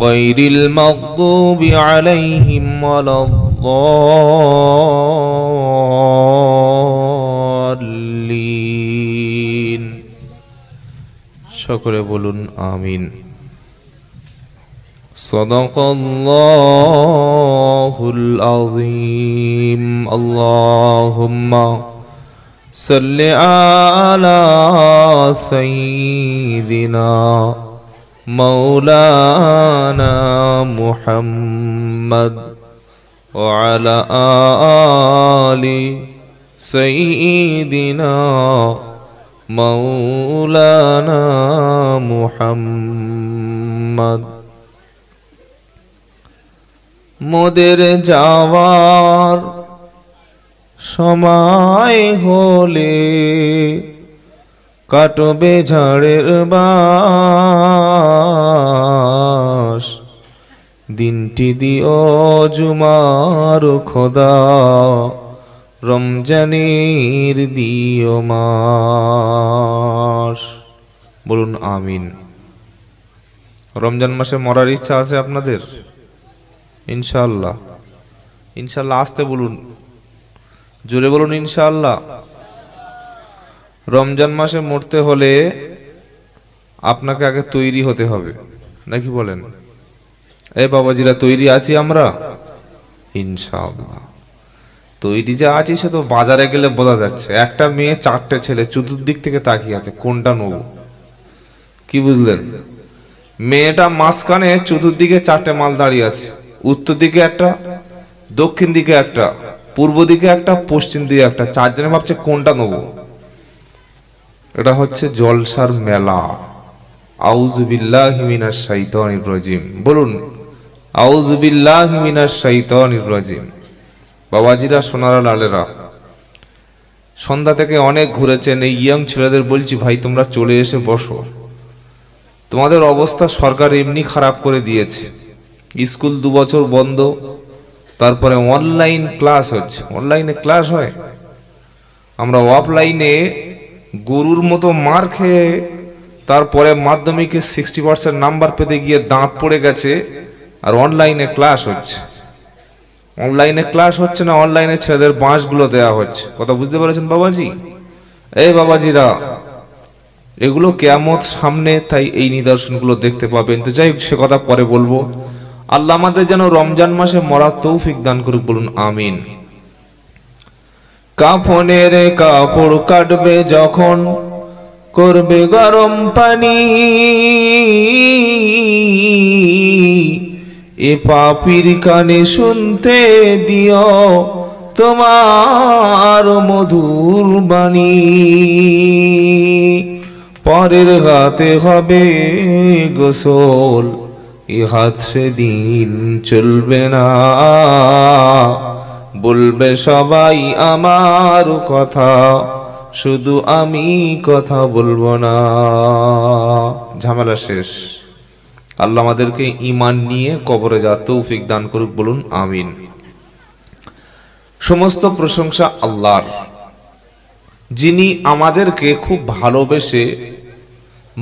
غير المغضوب عليهم ولا الضالين شكرا بولون آمين صدق الله العظيم اللهم صل على سيدنا مولانا محمد وعلى آل سيدنا مولانا محمد مدر جاوار সময় হলে কাটবে ঝড়ের বাস দিনটি দিও জুমার খোদা রমজানের দিও মাস বলুন আমিন রমজান মাসে মরার ইচ্ছা আছে আপনাদের ইনশাল্লাহ ইনশাল্লাহ আসতে বলুন জোরে বলুন ইনশাল্লাহ রমজান মাসে মরতে হলে আপনাকে আগে তৈরি হতে হবে নাকি বলেন এ বাবাজিরা তৈরি আছি আমরা ইনশাআল্লাহ তৈরি যে আছি সে তো বাজারে গেলে বোঝা যাচ্ছে একটা মেয়ে চারটে ছেলে চতুর্দিক থেকে তাকিয়ে আছে কোনটা নেব কি বুঝলেন মেয়েটা মাঝখানে চতুর্দিকে চারটে মাল দাঁড়িয়ে আছে উত্তর দিকে একটা দক্ষিণ দিকে একটা পূর্ব দিকে একটা পশ্চিম দিকে একটা চারজনে ভাবছে কোনটা নেবো এটা হচ্ছে জলসার মেলা আউজবিল্লাহিমিনার শৈতনির রজিম বলুন আউজবিল্লাহিমিনার শৈতনির রজিম বাবাজিরা সোনারা লালেরা সন্ধ্যা থেকে অনেক ঘুরেছেন এই ইয়ং ছেলেদের বলছি ভাই তোমরা চলে এসে বসো তোমাদের অবস্থা সরকার এমনি খারাপ করে দিয়েছে স্কুল দু বছর বন্ধ তারপরে অনলাইন ক্লাস হচ্ছে অনলাইনে ক্লাস হয় আমরা অফলাইনে গরুর মতো মার খেয়ে তারপরে মাধ্যমিকে সিক্সটি পার্সেন্ট নাম্বার পেতে গিয়ে দাঁত পড়ে গেছে আর অনলাইনে ক্লাস হচ্ছে অনলাইনে ক্লাস হচ্ছে না অনলাইনে ছেলেদের বাঁশগুলো দেওয়া হচ্ছে কথা বুঝতে পেরেছেন বাবাজি এই বাবাজিরা এগুলো কেয়ামত সামনে তাই এই নিদর্শনগুলো দেখতে পাবেন তো যাই সে কথা পরে বলবো আল্লাহ আমাদের যেন রমজান মাসে মরা তৌফিক দান করুক বলুন আমিন কাফনের কাপড় কাটবে যখন করবে গরম পানি এ পাপির কানে শুনতে দিও তোমার মধুর বাণী পরের হাতে হবে গোসল এ হাত সেদিন চলবে না বলবে সবাই আমার কথা শুধু আমি কথা বলবো না ঝামেলা শেষ আল্লাহ আমাদেরকে ইমান নিয়ে কবরে যা তৌফিক দান করুক বলুন আমিন সমস্ত প্রশংসা আল্লাহর যিনি আমাদেরকে খুব ভালোবেসে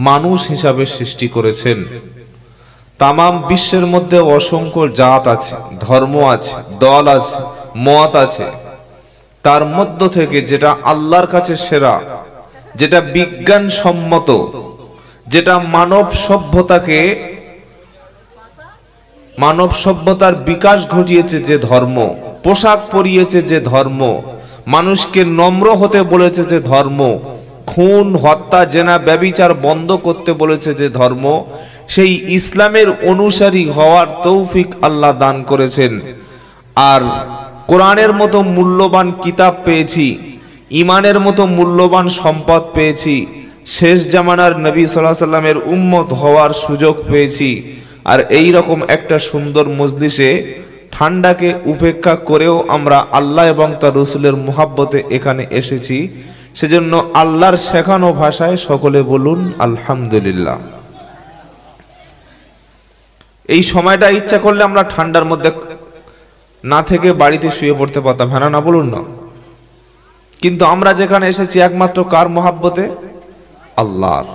মানুষ হিসাবে সৃষ্টি করেছেন তাম বিশ্বের মধ্যে অসংখ্য জাত আছে ধর্ম আছে দল আছে মত আছে তার মধ্য থেকে যেটা আল্লাহর কাছে সেরা যেটা বিজ্ঞান সম্মত যেটা মানব সভ্যতাকে মানব সভ্যতার বিকাশ ঘটিয়েছে যে ধর্ম পোশাক পরিয়েছে যে ধর্ম মানুষকে নম্র হতে বলেছে যে ধর্ম খুন হত্যা জেনা ব্যবিচার বন্ধ করতে বলেছে যে ধর্ম সেই ইসলামের অনুসারী হওয়ার তৌফিক আল্লাহ দান করেছেন আর কোরআনের মতো মূল্যবান কিতাব পেয়েছি ইমানের মতো মূল্যবান সম্পদ পেয়েছি শেষ জামানার নবী সাল্লাহ সাল্লামের উম্মত হওয়ার সুযোগ পেয়েছি আর এই রকম একটা সুন্দর মজলিসে ঠান্ডাকে উপেক্ষা করেও আমরা আল্লাহ এবং তার রসুলের মোহাব্বতে এখানে এসেছি সেজন্য আল্লাহর শেখানো ভাষায় সকলে বলুন আলহামদুলিল্লাহ এই সময়টা ইচ্ছা করলে আমরা ঠান্ডার মধ্যে না থেকে বাড়িতে শুয়ে পড়তে পারতাম হ্যাঁ না বলুন না কিন্তু আমরা যেখানে এসেছি একমাত্র কার মহাব্বতে আল্লাহর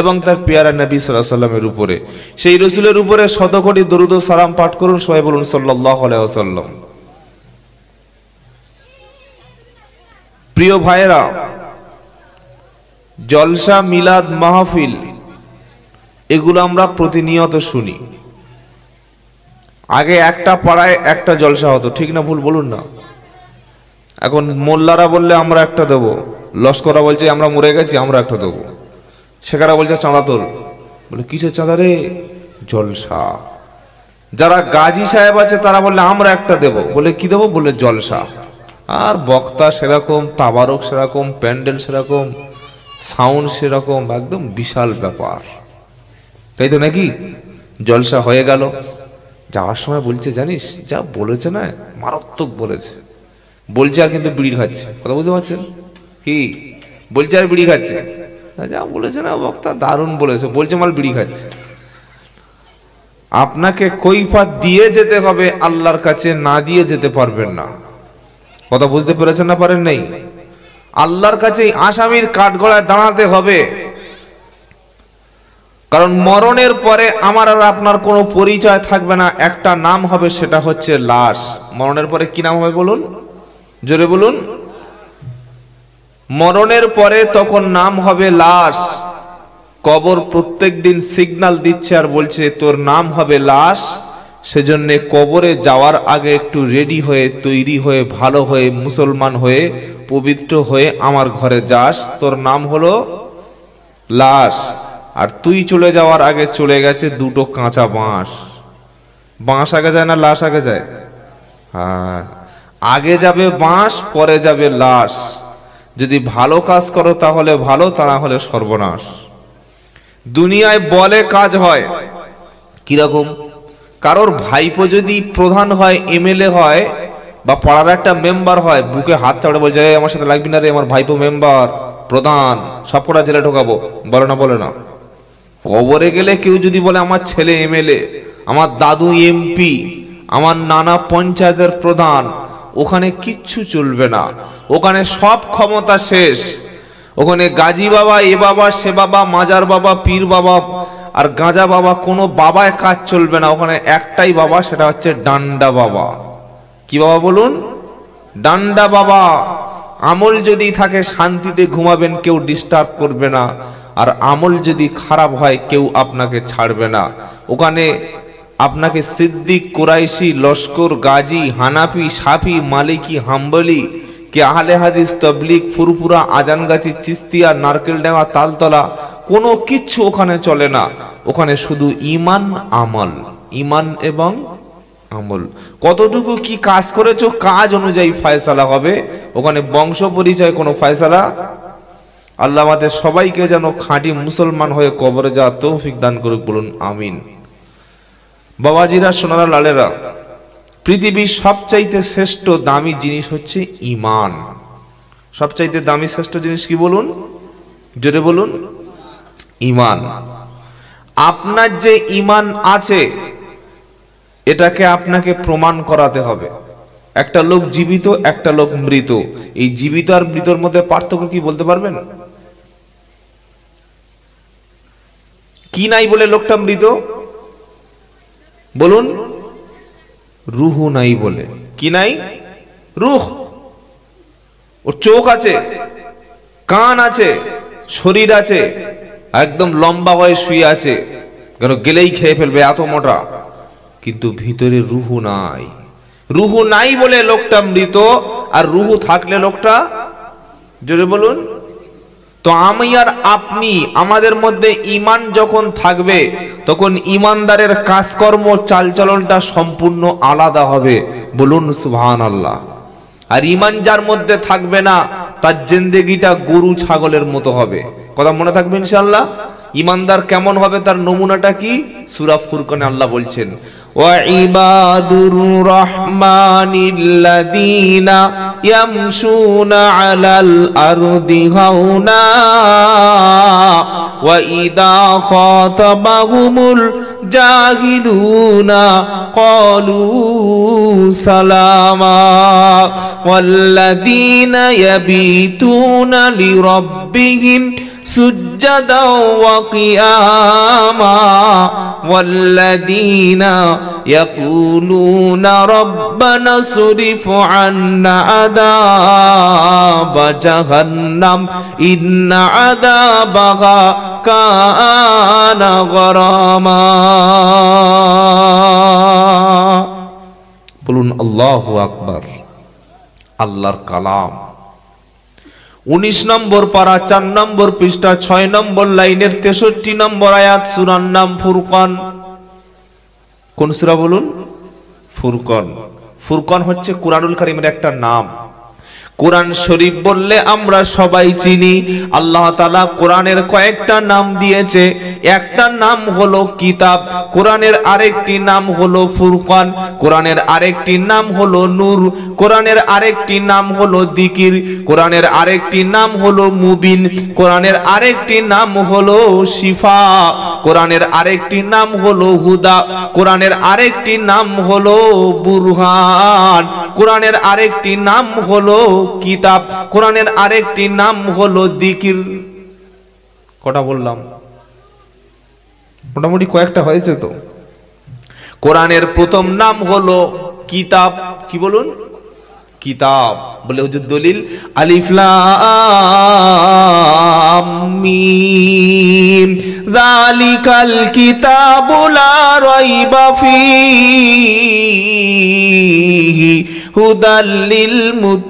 এবং তার পিয়ারা নবী সাল্লামের উপরে সেই রসুলের উপরে শতকোটি দরুদ সালাম পাঠ করুন সবাই বলুন সাল্লাহ প্রিয় ভাইয়েরা জলসা মিলাদ মাহফিল এগুলো আমরা প্রতিনিয়ত শুনি আগে একটা পাড়ায় একটা জলসা হতো ঠিক না ভুল বলুন না এখন মোল্লারা বললে আমরা একটা দেব লস্করা বলছে আমরা মরে গেছি আমরা একটা দেবো সেখানে বলছে চাঁদা তোল বলে কিসের চাঁদা রে জলসা যারা গাজী সাহেব আছে তারা বললে আমরা একটা দেব বলে কি দেবো বলে জলসা আর বক্তা সেরকম তাবারক সেরকম প্যান্ডেল সেরকম সাউন্ড সেরকম একদম বিশাল ব্যাপার তাই তো নাকি জলসা হয়ে গেল যাওয়ার সময় বলছে জানিস যা বলেছে না মারাত্মক বলেছে বলছে আর কিন্তু বিড়ি খাচ্ছে কথা বুঝতে পারছেন কি বলছে আর বিড়ি খাচ্ছে যা বলেছে না বক্তা দারুণ বলেছে বলছে মাল বিড়ি খাচ্ছে আপনাকে কৈফাত দিয়ে যেতে হবে আল্লাহর কাছে না দিয়ে যেতে পারবেন না কথা বুঝতে পেরেছেন না পারেন নেই আল্লাহর কাছে আসামির কাঠগড়ায় দাঁড়াতে হবে কারণ মরণের পরে আমার আর আপনার কোনো পরিচয় থাকবে না একটা নাম হবে সেটা হচ্ছে লাশ মরণের পরে কি নাম হবে বলুন জোরে বলুন মরণের পরে তখন নাম হবে লাশ কবর প্রত্যেক দিন সিগনাল দিচ্ছে আর বলছে তোর নাম হবে লাশ সেজন্য কবরে যাওয়ার আগে একটু রেডি হয়ে তৈরি হয়ে ভালো হয়ে মুসলমান হয়ে পবিত্র হয়ে আমার ঘরে যাস তোর নাম হলো লাশ আর তুই চলে যাওয়ার আগে চলে গেছে দুটো কাঁচা বাঁশ বাঁশ আগে যায় না লাশ আগে যায় হ্যাঁ আগে যাবে বাঁশ পরে যাবে লাশ যদি ভালো কাজ করো তাহলে ভালো তা না হলে সর্বনাশ দুনিয়ায় বলে কাজ হয় কিরকম কারোর ভাইপো যদি প্রধান হয় এমএলএ হয় বা পাড়ার একটা মেম্বার হয় বুকে হাত চাপড়ে বলছে আমার সাথে লাগবি না রে আমার ভাইপো মেম্বার প্রধান সব কটা জেলে ঢোকাবো বলে না বলে না কবরে গেলে কেউ যদি বলে আমার ছেলে এমএলএ আমার দাদু এমপি আমার নানা পঞ্চায়েতের প্রধান ওখানে কিচ্ছু চলবে না ওখানে সব ক্ষমতা শেষ ওখানে গাজী বাবা এ বাবা সে বাবা মাজার বাবা পীর বাবা আর গাঁজা বাবা কোনো বাবায় কাজ চলবে না ওখানে একটাই বাবা সেটা হচ্ছে ডান্ডা বাবা কি বাবা বলুন ডান্ডা বাবা আমল যদি থাকে শান্তিতে ঘুমাবেন কেউ ডিস্টার্ব করবে না আর আমল যদি খারাপ হয় কেউ আপনাকে ছাড়বে না ওখানে আপনাকে সিদ্দিক কোরাইশি লস্কর গাজী হানাফি সাফি মালিকি হাম্বলি কে আহলে হাদিস তবলিক ফুরফুরা আজানগাছি চিস্তিয়া নারকেল ডেঙা তালতলা কোনো কিচ্ছু ওখানে চলে না ওখানে শুধু ইমান আমল ইমান এবং আমল কতটুকু কি কাজ করেছো কাজ অনুযায়ী ফায়সালা হবে ওখানে বংশ পরিচয় কোনো ফায়সালা আল্লাহ আমাদের সবাইকে যেন খাঁটি মুসলমান হয়ে কবরে যাওয়া তৌফিক দান করে বলুন আমিন বাবাজিরা সোনারা লালেরা পৃথিবীর সবচাইতে শ্রেষ্ঠ দামি জিনিস হচ্ছে ইমান সবচাইতে দামি শ্রেষ্ঠ জিনিস কি বলুন জোরে বলুন ইমান আপনার যে ইমান আছে এটাকে আপনাকে প্রমাণ করাতে হবে একটা লোক জীবিত একটা লোক মৃত এই জীবিত আর মৃতর মধ্যে পার্থক্য কি বলতে পারবেন কি নাই বলে লোকটা মৃত বলুন রুহু নাই বলে কি নাই রুহ ওর চোখ আছে কান আছে শরীর আছে একদম লম্বা হয়ে শুয়ে আছে কেন গেলেই খেয়ে ফেলবে এত মোটা কিন্তু ভিতরে রুহু নাই রুহু নাই বলে লোকটা মৃত আর রুহু থাকলে লোকটা জোরে বলুন তো আমি আর আপনি আমাদের মধ্যে ইমান যখন থাকবে তখন ইমানদারের কাজকর্ম চালচলনটা সম্পূর্ণ আলাদা হবে বলুন সুহান আল্লাহ আর ইমান যার মধ্যে থাকবে না তার জেন্দেগিটা গরু ছাগলের মতো হবে কথা মনে থাকবে ইনশাল্লাহ ইমানদার কেমন হবে তার নমুনাটা কি সুরা ফুরকনে আল্লাহ বলছেন وعبادر الرحمن الذين يمشون على الأرض هونا وإذا خاطبهم الجاهلون قالوا سلاما والذين يبيتون لربهم سجدا وقياما والذين يقولون ربنا اصرف عنا عذاب جهنم إن عذابها كان غراما বলুন الله أكبر الله الكلام উনিশ নম্বর পারা চার নম্বর পৃষ্ঠা ছয় নম্বর লাইনের তেষট্টি নম্বর আয়াত সুরার নাম ফুরকন কোন সুরা বলুন ফুরকন ফুরকন হচ্ছে কুরানুল কারিমের একটা নাম কোরআন শরীফ বললে আমরা সবাই চিনি আল্লাহ তালা কোরআনের কয়েকটা নাম দিয়েছে একটা নাম হলো কিতাব কোরআনের আরেকটি নাম হলো ফুরকান কোরআনের আরেকটি নাম হলো নূর কোরআনের আরেকটি নাম হলো দিকির কোরআনের আরেকটি নাম হলো মুবিন কোরআনের আরেকটি নাম হলো শিফা কোরআনের আরেকটি নাম হলো হুদা কোরআনের আরেকটি নাম হলো বুরহান কোরআনের আরেকটি নাম হলো কিতাব কোরআনের আরেকটি নাম হলো দিকির কটা বললাম মোটামুটি কয়েকটা হয়েছে তো কোরআনের প্রথম নাম হলো কিতাব কি বলুন কিতাব বলে হুজুর দলিল আলিফলাম মিম কিতাবুলা রাইবা ফিহি هدى للمتقين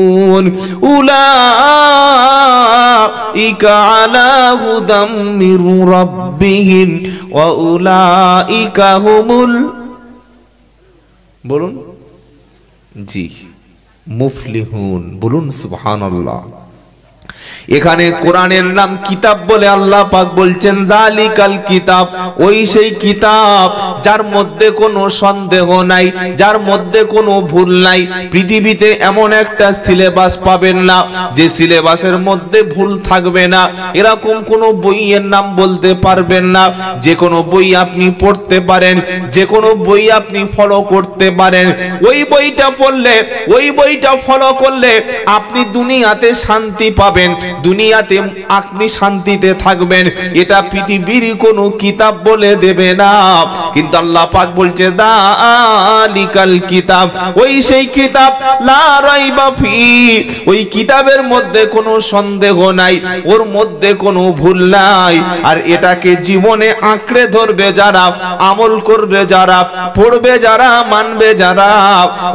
يهتدون أولئك على هدى من ربهم وأولئك هم جي مفلحون মুফলিহুন سبحان الله এখানে কোরআনের নাম কিতাব বলে আল্লাহ পাক বলছেন দালিকাল কিতাব ওই সেই কিতাব যার মধ্যে কোনো সন্দেহ নাই যার মধ্যে কোনো ভুল নাই পৃথিবীতে এমন একটা সিলেবাস পাবেন না যে সিলেবাসের মধ্যে ভুল থাকবে না এরকম কোনো বইয়ের নাম বলতে পারবেন না যে কোনো বই আপনি পড়তে পারেন যে কোনো বই আপনি ফলো করতে পারেন ওই বইটা পড়লে ওই বইটা ফলো করলে আপনি দুনিয়াতে শান্তি পাবেন দুনিয়াতে আপনি শান্তিতে থাকবেন এটা পৃথিবীর কোনো কিতাব বলে দেবে না কিন্তু আল্লাহ পাক বলছে দালিকাল কিতাব ওই সেই কিতাব লা রাইবা ফি ওই কিতাবের মধ্যে কোনো সন্দেহ নাই ওর মধ্যে কোনো ভুল নাই আর এটাকে জীবনে আঁকড়ে ধরবে যারা আমল করবে যারা পড়বে যারা মানবে যারা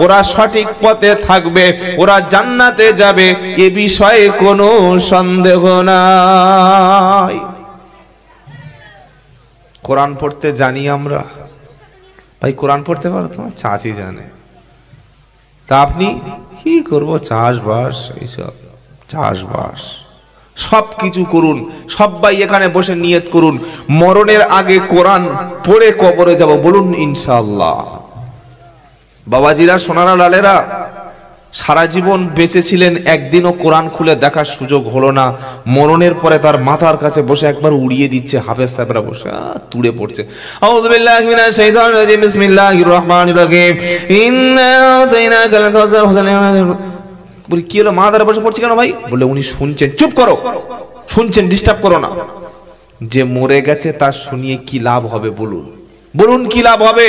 ওরা সঠিক পথে থাকবে ওরা জান্নাতে যাবে এ বিষয়ে কোনো সন্দেহ নাই কোরআন পড়তে জানি আমরা ভাই কোরআন পড়তে পারো তোমার চাচি জানে তা আপনি কি করবো চাষবাস এইসব চাষবাস সব কিছু করুন সবাই এখানে বসে নিয়ত করুন মরণের আগে কোরআন পড়ে কবরে যাব বলুন ইনশাল্লাহ বাবাজিরা সোনারা লালেরা সারা জীবন বেঁচেছিলেন একদিনও কোরআন খুলে দেখার সুযোগ হলো না মরণের পরে তার মাথার কাছে বসে একবার উড়িয়ে দিচ্ছে হাফেজ সাহেবরা বসে তুড়ে পড়ছে বলি কি হলো মাথার বসে পড়ছে কেন ভাই বলে উনি শুনছেন চুপ করো শুনছেন ডিস্টার্ব করো না যে মরে গেছে তা শুনিয়ে কি লাভ হবে বলুন বলুন কি লাভ হবে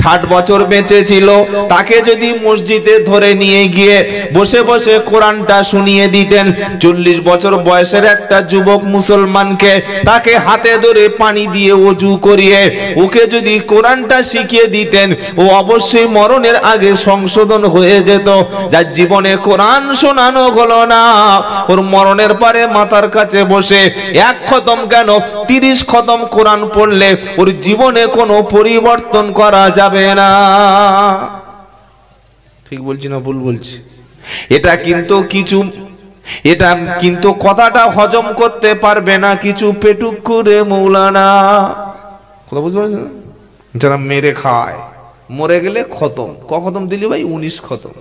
ষাট বছর বেঁচে ছিল তাকে যদি মসজিদে ধরে নিয়ে গিয়ে বসে বসে কোরআনটা শুনিয়ে দিতেন চল্লিশ বছর বয়সের একটা যুবক মুসলমানকে তাকে হাতে ধরে পানি দিয়ে অজু করিয়ে ওকে যদি কোরআনটা শিখিয়ে দিতেন ও অবশ্যই মরণের আগে সংশোধন হয়ে যেত যার জীবনে কোরআন শোনানো হলো না ওর মরণের পারে মাথার কাছে বসে এক খতম কেন তিরিশ খতম কোরআন পড়লে ওর জীবনে কোনো পরিবর্তন করা যায় যাবে না ঠিক বলছি না ভুল বলছি এটা কিন্তু কিছু এটা কিন্তু কথাটা হজম করতে পারবে না কিছু পেটুক করে মৌলানা কথা বুঝতে পারছো যারা মেরে খায় মরে গেলে খতম ক খতম দিলি ভাই উনিশ খতম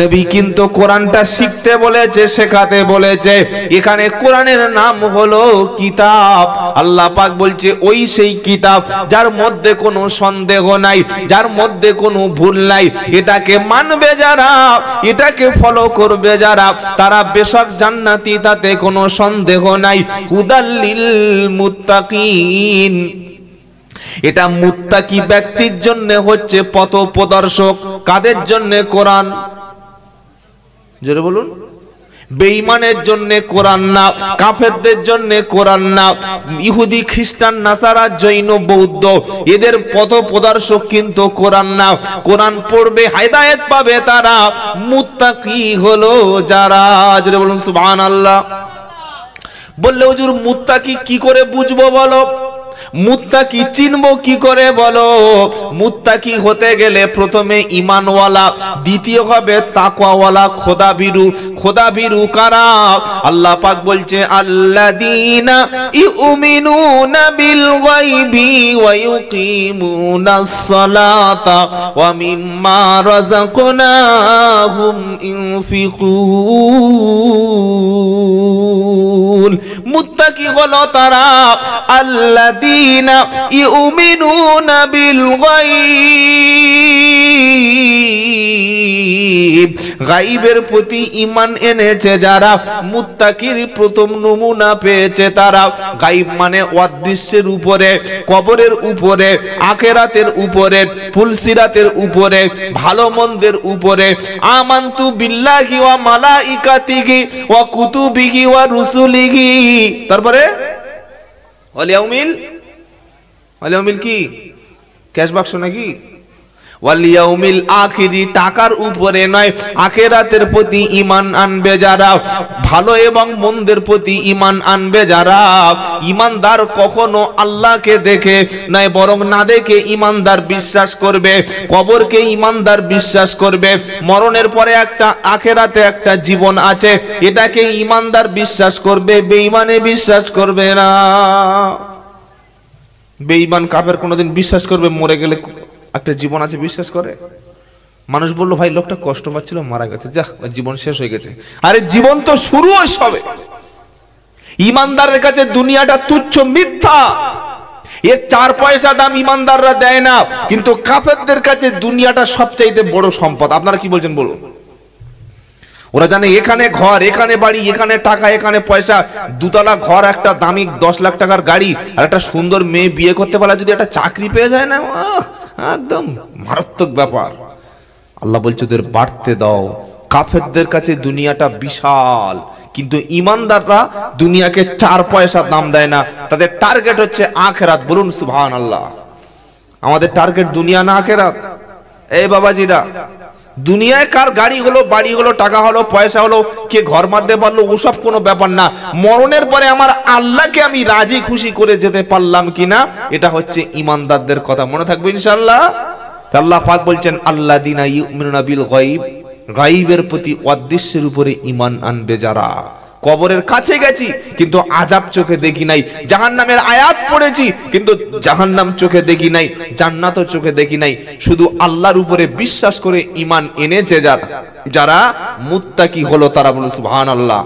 নবী কিন্তু কোরআনটা শিখতে বলেছে শেখাতে বলেছে এখানে কোরআনের নাম হলো কিতাব আল্লাহ পাক বলছে ওই সেই কিতাব যার মধ্যে কোনো সন্দেহ নাই যার মধ্যে কোনো ভুল নাই এটাকে মানবে যারা এটাকে ফলো করবে যারা তারা বেশক জান্নাতি তাতে কোনো সন্দেহ নাই হুদাল্লিল মুত্তাকিন এটা মুত্তাকি ব্যক্তির জন্য হচ্ছে পথ প্রদর্শক কাদের জন্য কোরআন জোরে বলুন বেঈমানের জন্য কোরআন না কাফেরদের জন্য কোরআন না ইহুদি খ্রিস্টান নাসারা জৈন বৌদ্ধ এদের পথ প্রদর্শক কিন্তু কোরআন না কোরআন পড়বে হায়দায়েত পাবে তারা মুত্তাকি হলো যারা জোরে বলুন সুবহানাল্লাহ বললে হুজুর মুত্তাকি কি করে বুঝবো বলো মুত্তাকি চিনব কি করে বলো মুত্তাকি হতে গেলে প্রথমে ইমানওয়ালা দ্বিতীয় হবে তাকওয়ালা খোদা খোদাবিরু কারা আল্লাহ পাক বলছে আল্লাদিনা ইউমিনুনা বিল গায়বি ওয়া ইউকিমুনাস সালাতা ওয়া মিম্মা রাযাকনাহুম ইউনফিকুন কি হলো তারা আল্লাদিনা ইউমিনুনা বিল গাইব গাইবের প্রতি ইমান এনেছে যারা মুত্তাকির প্রথম নমুনা পেয়েছে তারা গাইব মানে অদৃশ্যের উপরে কবরের উপরে আখেরাতের উপরে ফুলসিরাতের উপরে ভালো মন্দের উপরে আমান্তু বিল্লাহি ওয়া মালাইকাতিহি ওয়া কুতুবিহি ওয়া রুসুলিহি তারপর তারপরে অলিয়াউমিল অলিয়াউমিল কি ক্যাশ বাক্স নাকি ওয়ালিয়াউমিল আখিরি টাকার উপরে নয় আখেরাতের প্রতি ইমান আনবে যারা ভালো এবং মন্দের প্রতি ইমান আনবে যারা ইমানদার কখনো আল্লাহকে দেখে নয় বরং না দেখে ইমানদার বিশ্বাস করবে কবরকে ইমানদার বিশ্বাস করবে মরণের পরে একটা আখেরাতে একটা জীবন আছে এটাকে ইমানদার বিশ্বাস করবে বেঈমানে বিশ্বাস করবে না বেঈমান কাপের কোনোদিন বিশ্বাস করবে মরে গেলে একটা জীবন আছে বিশ্বাস করে মানুষ বললো ভাই লোকটা কষ্ট পাচ্ছিল মারা গেছে যাক জীবন শেষ হয়ে গেছে আরে জীবন তো শুরু সবে ইমানদারের কাছে দুনিয়াটা তুচ্ছ মিথ্যা এর চার পয়সা দাম ইমানদাররা দেয় না কিন্তু কাফেরদের কাছে দুনিয়াটা সবচাইতে বড় সম্পদ আপনারা কি বলছেন বলুন ওরা জানে এখানে ঘর এখানে বাড়ি এখানে টাকা এখানে পয়সা দুতলা ঘর একটা দামি দশ লাখ টাকার গাড়ি আর একটা সুন্দর মেয়ে বিয়ে করতে পারে যদি একটা চাকরি পেয়ে যায় না একদম মারাত্মক ব্যাপার আল্লাহ বলছে ওদের বাড়তে দাও কাফেরদের কাছে দুনিয়াটা বিশাল কিন্তু ইমানদাররা দুনিয়াকে চার পয়সা দাম দেয় না তাদের টার্গেট হচ্ছে আখেরাত বলুন সুভান আল্লাহ আমাদের টার্গেট দুনিয়া না আখেরাত এই বাবাজিরা দুনিয়ায় কার গাড়ি হলো বাড়ি হলো টাকা হলো পয়সা হলো কে ঘর বাঁধতে পারলো ওসব কোনো ব্যাপার না মরণের পরে আমার আল্লাহকে আমি রাজি খুশি করে যেতে পারলাম কিনা এটা হচ্ছে ইমানদারদের কথা মনে থাকবে ইনশাল্লাহ আল্লাহ পাক বলছেন আল্লাহ দিনা ইউমিনা বিল গাইব গাইবের প্রতি অদৃশ্যের উপরে ইমান আনবে যারা কবরের কাছে গেছি কিন্তু আজাব চোখে দেখি নাই জাহান নামের আয়াত পড়েছি কিন্তু জাহান নাম চোখে দেখি নাই জান্নাতও চোখে দেখি নাই শুধু আল্লাহর উপরে বিশ্বাস করে ইমান এনেছে যারা যারা মুত্তাকি হলো তারা বলল সুবহান আল্লাহ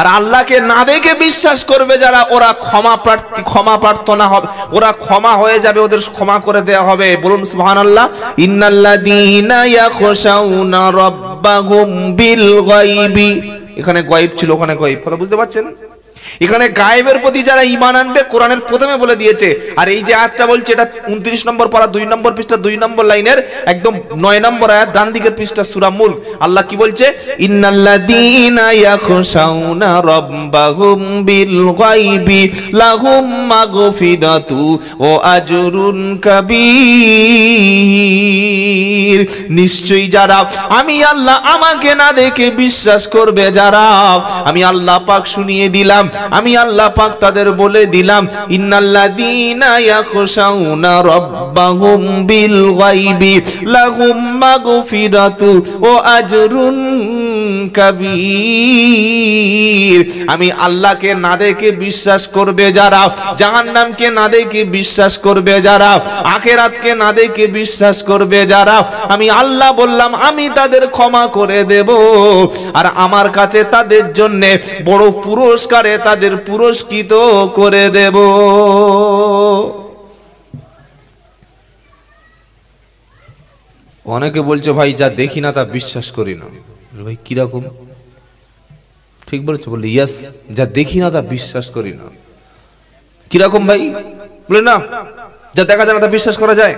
আর আল্লাহকে না দেখে বিশ্বাস করবে যারা ওরা ক্ষমা প্রার্থী ক্ষমা প্রার্থনা হবে ওরা ক্ষমা হয়ে যাবে ওদের ক্ষমা করে দেয়া হবে বলুন সুহান আল্লাহ ইন্নাল্লাযীনা ইয়াখশাউনা রাব্বাহুম বিল গায়বি এখানে গয়েব ছিল ওখানে গয়েব কথা বুঝতে পারছেন এখানে গায়েবের প্রতি যারা ইমান আনবে কোরআনের প্রথমে বলে দিয়েছে আর এই যে আয়াতটা বলছে এটা উনত্রিশ নম্বর পারা দুই নম্বর পৃষ্ঠা দুই নম্বর লাইনের একদম নয় নম্বর আয়াত ডান দিকের পৃষ্ঠা সুরা মুল আল্লাহ কি বলছে আজরুন নিশ্চয়ই যারা আমি আল্লাহ আমাকে না দেখে বিশ্বাস করবে যারা আমি আল্লাহ পাক শুনিয়ে দিলাম আমি আল্লাহ পাক তাদের বলে দিলাম ইন্নাল্লাযীনা ইয়াখশাউনা রাব্বাহুম বিল গায়বি লাহুম মাগফিরাতু ও আজরুন কবির আমি আল্লাহকে না দেখে বিশ্বাস করবে যারা জাহান নামকে না দেখে বিশ্বাস করবে যারা আখেরাতকে না দেখে বিশ্বাস করবে যারা আমি আল্লাহ বললাম আমি তাদের ক্ষমা করে দেব আর আমার কাছে তাদের জন্যে বড় পুরস্কারে তাদের পুরস্কৃত করে দেব অনেকে বলছে ভাই যা দেখি না তা বিশ্বাস করি না ভাই কীরকম ঠিক বলেছো বললে ইয়াস যা দেখি না তা বিশ্বাস করি না কিরকম ভাই বলে না যা দেখা যায় না তা বিশ্বাস করা যায়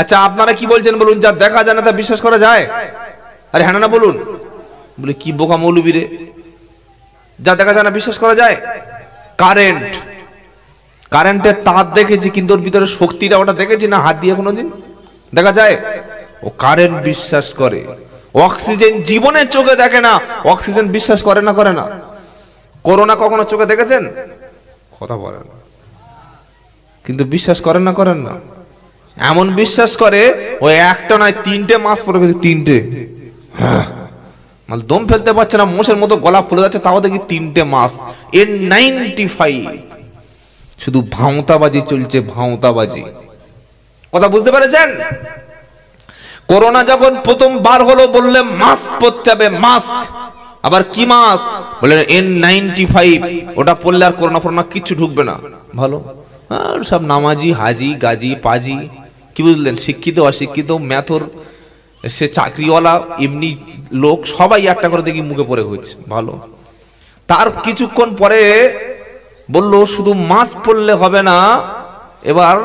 আচ্ছা আপনারা কি বলছেন বলুন যা দেখা যায় না তা বিশ্বাস করা যায় আরে হ্যাঁ না বলুন বলে কি বোকা মৌলবি রে যা দেখা যায় না বিশ্বাস করা যায় কারেন্ট কারেন্টের তার দেখেছি কিন্তু ওর ভিতরে শক্তিটা ওটা দেখেছি না হাত দিয়ে কোনোদিন দেখা যায় ও কারেন্ট বিশ্বাস করে অক্সিজেন জীবনে চোখে দেখে না অক্সিজেন বিশ্বাস করে না করে না করোনা কখনো চোখে দেখেছেন কথা বলেন কিন্তু বিশ্বাস করেন না করেন না এমন বিশ্বাস করে ওই একটা নয় তিনটে মাস পরে গেছে তিনটে হ্যাঁ মানে দম ফেলতে পারছে না মোষের মতো গলা ফুলে যাচ্ছে তাও দেখি তিনটে মাস এর নাইনটি ফাইভ শুধু ভাঁওতাবাজি চলছে ভাঁওতাবাজি কথা বুঝতে পেরেছেন করোনা যখন প্রথম বার হলো বললে মাস্ক পরতে হবে মাস্ক আবার কি মাস্ক বলে এন নাইনটি ফাইভ ওটা পরলে আর করোনা ফরোনা কিচ্ছু ঢুকবে না ভালো আর সব নামাজি হাজি গাজি পাজি কি বুঝলেন শিক্ষিত অশিক্ষিত ম্যাথর সে চাকরিওয়ালা এমনি লোক সবাই একটা করে দেখি মুখে পড়ে হচ্ছে ভালো তার কিছুক্ষণ পরে বলল শুধু মাস্ক পরলে হবে না এবার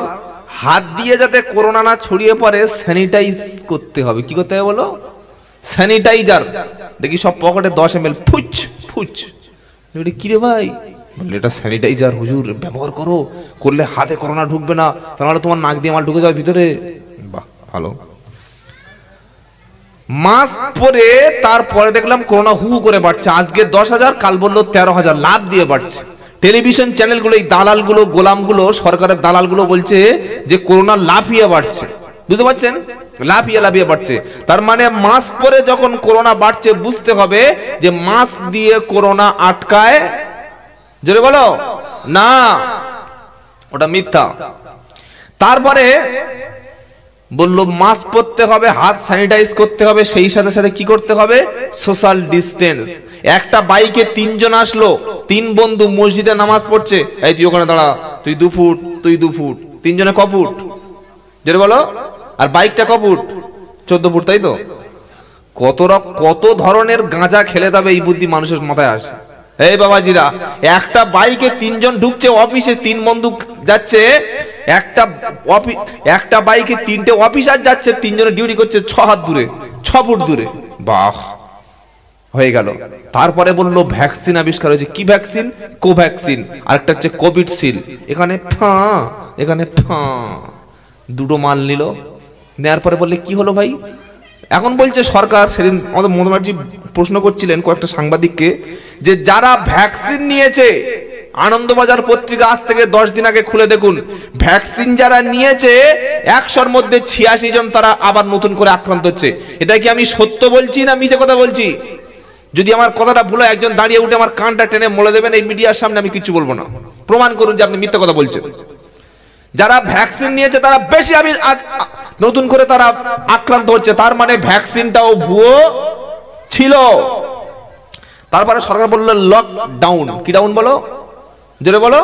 হাত দিয়ে যাতে করোনা না ছড়িয়ে পড়ে স্যানিটাইজ করতে হবে কি করতে হবে বলো স্যানিটাইজার দেখি সব পকেটে দশ এম এল ফুচ ফুচ কিরে ভাই বললে এটা স্যানিটাইজার হুজুর ব্যবহার করো করলে হাতে করোনা ঢুকবে না তাহলে তোমার নাক দিয়ে মাল ঢুকে যাবে ভিতরে বাহ ভালো মাস পরে তারপরে দেখলাম করোনা হু করে বাড়ছে আজকে দশ হাজার কাল বললো তেরো হাজার লাভ দিয়ে বাড়ছে টেলিভিশন চ্যানেলগুলো এই দালালগুলো গোলামগুলো সরকারের দালালগুলো বলছে যে করোনা লাফিয়ে বাড়ছে বুঝতে পারছেন লাফিয়ে লাফিয়ে বাড়ছে তার মানে মাস্ক পরে যখন করোনা বাড়ছে বুঝতে হবে যে মাস্ক দিয়ে করোনা আটকায় জোরে বলো না ওটা মিথ্যা তারপরে বলল মাস্ক পরতে হবে হাত স্যানিটাইজ করতে হবে সেই সাথে সাথে কি করতে হবে সোশ্যাল ডিস্টেন্স একটা বাইকে তিনজন আসলো তিন বন্ধু মসজিদে নামাজ পড়ছে এই তুই ওখানে দাঁড়া তুই দু ফুট তুই দু ফুট তিনজনে কপুট যেটা বলো আর বাইকটা কপুট চোদ্দ ফুট তাই তো কত কত ধরনের গাঁজা খেলে তবে এই বুদ্ধি মানুষের মাথায় আসে এই বাবাজিরা একটা বাইকে তিনজন ঢুকছে অফিসে তিন বন্ধু যাচ্ছে একটা একটা বাইকে তিনটে অফিসার যাচ্ছে তিনজনের ডিউটি করছে ছ হাত দূরে ছ ফুট দূরে বাহ হয়ে গেল তারপরে বললো ভ্যাকসিন আবিষ্কার হয়েছে কি ভ্যাকসিন কোভ্যাকসিন একটা হচ্ছে কোভিডশিল এখানে ফা এখানে ফা দুটো মাল নিল নেওয়ার পরে বললে কি হলো ভাই এখন বলছে সরকার সেদিন আমাদের মমতা প্রশ্ন করছিলেন কয়েকটা সাংবাদিককে যে যারা ভ্যাকসিন নিয়েছে আনন্দবাজার পত্রিকা আজ থেকে দশ দিন আগে খুলে দেখুন ভ্যাকসিন যারা নিয়েছে একশোর মধ্যে ছিয়াশি জন তারা আবার নতুন করে আক্রান্ত হচ্ছে এটা কি আমি সত্য বলছি না মিছে কথা বলছি যদি আমার কথাটা ভুলে একজন দাঁড়িয়ে উঠে আমার কানটা টেনে মলে দেবেন এই মিডিয়ার সামনে আমি কিছু বলবো না প্রমাণ করুন যে আপনি মিথ্যা কথা বলছেন যারা ভ্যাকসিন নিয়েছে তারা বেশি আমি নতুন করে তারা আক্রান্ত হচ্ছে তার মানে ভ্যাকসিনটাও ভুয়ো ছিল তারপরে সরকার বললো লকডাউন কি ডাউন বলো জোরে বলো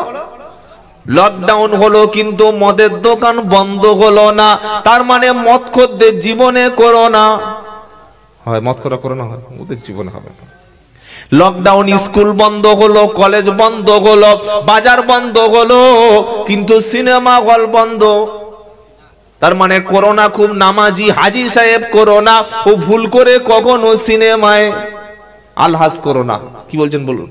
লকডাউন হলো কিন্তু মদের দোকান বন্ধ হলো না তার মানে মদ খদ্দের জীবনে করোনা হয় মদ করা করোনা হয় ওদের জীবনে হবে না লকডাউন স্কুল বন্ধ হলো কলেজ বন্ধ হলো বাজার বন্ধ হলো কিন্তু সিনেমা হল বন্ধ তার মানে করোনা খুব নামাজি হাজি সাহেব করোনা ও ভুল করে কখনো সিনেমায় আলহাজ করোনা কি বলছেন বলুন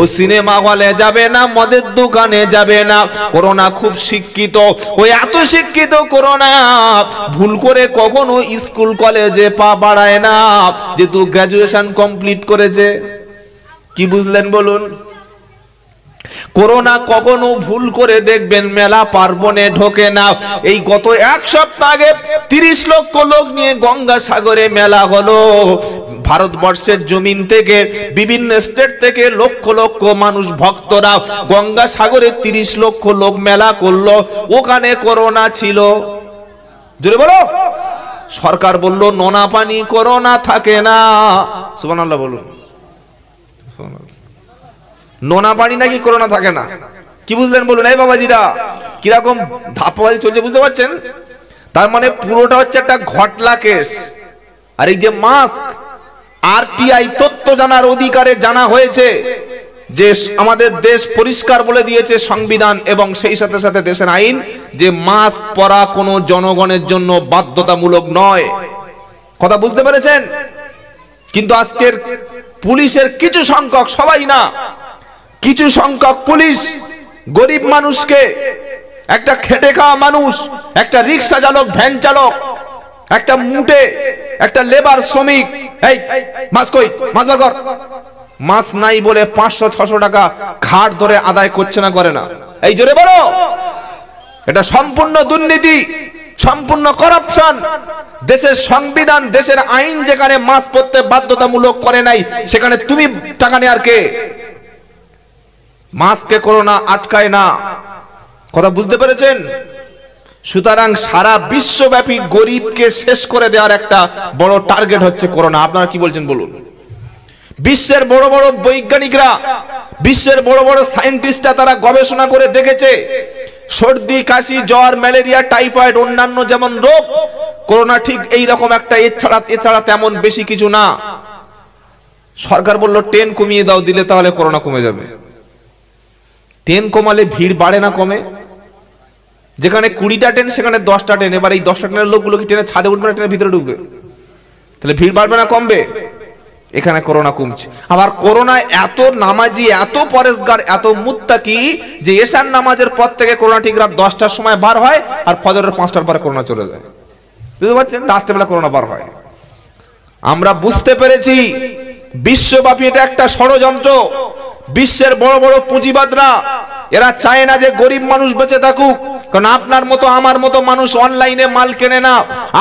ও সিনেমা হলে যাবে না মদের দোকানে যাবে না করোনা খুব শিক্ষিত ও এত শিক্ষিত করোনা ভুল করে কখনো স্কুল কলেজে পা বাড়ায় না যেহেতু গ্র্যাজুয়েশন কমপ্লিট করেছে কি বুঝলেন বলুন করোনা কখনো ভুল করে দেখবেন মেলা পার্বণে ঢোকে না এই গত এক সপ্তাহ আগে তিরিশ লক্ষ লোক নিয়ে গঙ্গা সাগরে মেলা হলো ভারতবর্ষের জমিন থেকে বিভিন্ন স্টেট থেকে লক্ষ লক্ষ মানুষ ভক্তরা গঙ্গা সাগরে তিরিশ লক্ষ লোক মেলা করলো ওখানে করোনা ছিল জোরে বলো সরকার বলল নোনা পানি করোনা থাকে না সুবহানাল্লাহ বলুন নোনা পানি নাকি করোনা থাকে না কি বুঝলেন বলুন এই বাবাজিরা কিরকম ধাপবাজি চলছে বুঝতে পারছেন তার মানে পুরোটা হচ্ছে একটা ঘটলা কেস আর এই যে মাস্ক আরটিআই তথ্য জানার অধিকারে জানা হয়েছে যে আমাদের দেশ পরিষ্কার বলে দিয়েছে সংবিধান এবং সেই সাথে সাথে দেশের আইন যে মাস্ক পরা কোনো জনগণের জন্য বাধ্যতামূলক নয় কথা বুঝতে পেরেছেন কিন্তু আজকের পুলিশের কিছু সংখ্যক সবাই না কিছু সংখ্যক পুলিশ গরিব মানুষকে একটা খেটে খাওয়া মানুষ একটা রিক্সা চালক ভ্যান চালক একটা মুটে একটা লেবার শ্রমিক এই মাছ কই মাছ বার কর মাছ নাই বলে পাঁচশো ছশো টাকা খাট ধরে আদায় করছে না করে না এই জোরে বলো এটা সম্পূর্ণ দুর্নীতি সম্পূর্ণ করাপশন দেশের সংবিধান দেশের আইন যেখানে মাছ পড়তে বাধ্যতামূলক করে নাই সেখানে তুমি টাকা নেয়ার কে মাস্কে করোনা আটকায় না কথা বুঝতে পেরেছেন সুতরাং সারা বিশ্বব্যাপী গরিবকে শেষ করে দেওয়ার একটা বড় টার্গেট হচ্ছে করোনা আপনারা কি বলছেন বলুন বিশ্বের বড় বড় বৈজ্ঞানিকরা বিশ্বের বড় বড় সায়েন্টিস্টরা তারা গবেষণা করে দেখেছে সর্দি কাশি জ্বর ম্যালেরিয়া টাইফয়েড অন্যান্য যেমন রোগ করোনা ঠিক এই রকম একটা এছাড়া এছাড়া তেমন বেশি কিছু না সরকার বলল টেন কমিয়ে দাও দিলে তাহলে করোনা কমে যাবে ট্রেন কমালে ভিড় বাড়ে না কমে যেখানে কুড়িটা ট্রেন সেখানে দশটা ট্রেন এবার এই দশটা ট্রেনের লোকগুলো কি ট্রেনের ছাদে উঠবে না ট্রেনের ভিতরে ঢুকবে তাহলে ভিড় বাড়বে না কমবে এখানে করোনা কমছে আবার করোনা এত নামাজি এত পরেশগার এত মুত্তাকি যে এশার নামাজের পর থেকে করোনা ঠিক রাত দশটার সময় বার হয় আর ফজরের পাঁচটার পরে করোনা চলে যায় বুঝতে পারছেন রাত্রেবেলা করোনা বার হয় আমরা বুঝতে পেরেছি বিশ্বব্যাপী এটা একটা ষড়যন্ত্র বিশ্বের বড় বড় পুঁজিবাদরা এরা চায় না যে গরিব মানুষ বেঁচে থাকুক কারণ আপনার মতো আমার মতো মানুষ অনলাইনে মাল কেনে না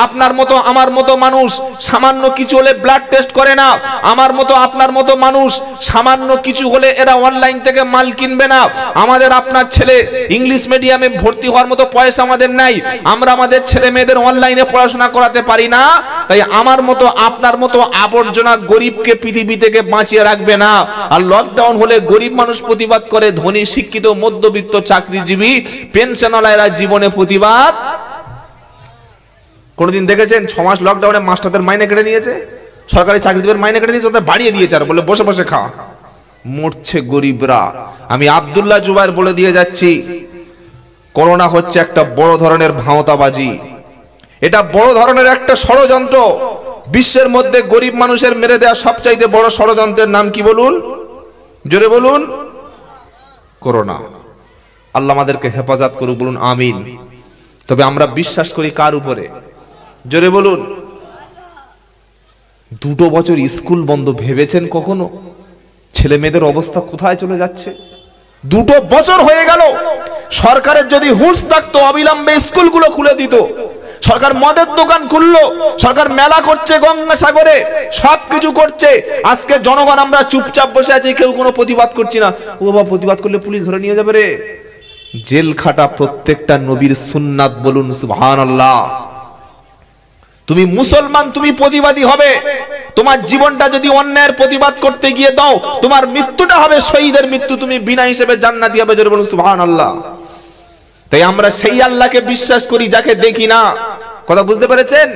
আপনার মতো আমার মতো মানুষ সামান্য কিছু হলে ব্লাড টেস্ট করে না আমার মতো আপনার মতো মানুষ সামান্য কিছু হলে এরা অনলাইন থেকে মাল কিনবে না আমাদের আপনার ছেলে ইংলিশ মিডিয়ামে ভর্তি হওয়ার মতো পয়সা আমাদের নাই আমরা আমাদের ছেলে মেয়েদের অনলাইনে পড়াশোনা করাতে পারি না তাই আমার মতো আপনার মতো আবর্জনা গরিবকে পৃথিবী থেকে বাঁচিয়ে রাখবে না আর লকডাউন হলে গরিব মানুষ প্রতিবাদ করে ধনী শিক্ষিত মধ্যবিত্ত চাকরিজীবী পেনশনওয়ালারা জীবনে প্রতিবাদ কোনদিন দেখেছেন ছ মাস লকডাউনে মাস্টারদের মাইনে কেটে নিয়েছে সরকারি চাকরিজীবীর মাইনে কেটে নিয়েছে ওদের বাড়িয়ে দিয়েছে আর বলে বসে বসে খাওয়া মরছে গরিবরা আমি আবদুল্লাহ জুবাইর বলে দিয়ে যাচ্ছি করোনা হচ্ছে একটা বড় ধরনের ভাঁওতাবাজি এটা বড় ধরনের একটা ষড়যন্ত্র বিশ্বের মধ্যে গরিব মানুষের মেরে দেওয়া সবচাইতে বড় ষড়যন্ত্রের নাম কি বলুন জোরে বলুন করো না আল্লাহ আমাদেরকে হেফাজত করুক বলুন আমিন তবে আমরা বিশ্বাস করি কার উপরে জোরে বলুন দুটো বছর স্কুল বন্ধ ভেবেছেন কখনো ছেলে মেয়েদের অবস্থা কোথায় চলে যাচ্ছে দুটো বছর হয়ে গেল সরকারের যদি হুঁশ থাকতো অবিলম্বে স্কুলগুলো খুলে দিত সরকার মদের দোকান খুললো সরকার মেলা করছে গঙ্গা সাগরে সব কিছু করছে আজকে জনগণ আমরা চুপচাপ বসে আছি কেউ কোনো প্রতিবাদ করছি না ও বাবা প্রতিবাদ করলে পুলিশ ধরে নিয়ে যাবে রে জেল খাটা প্রত্যেকটা নবীর সুন্নাত বলুন সুহান আল্লাহ তুমি মুসলমান তুমি প্রতিবাদী হবে তোমার জীবনটা যদি অন্যায়ের প্রতিবাদ করতে গিয়ে দাও তোমার মৃত্যুটা হবে শহীদের মৃত্যু তুমি বিনা হিসেবে জান্নাতি হবে বলুন সুহান আল্লাহ তাই আমরা সেই আল্লাহকে বিশ্বাস করি যাকে দেখি না কথা বুঝতে পেরেছেন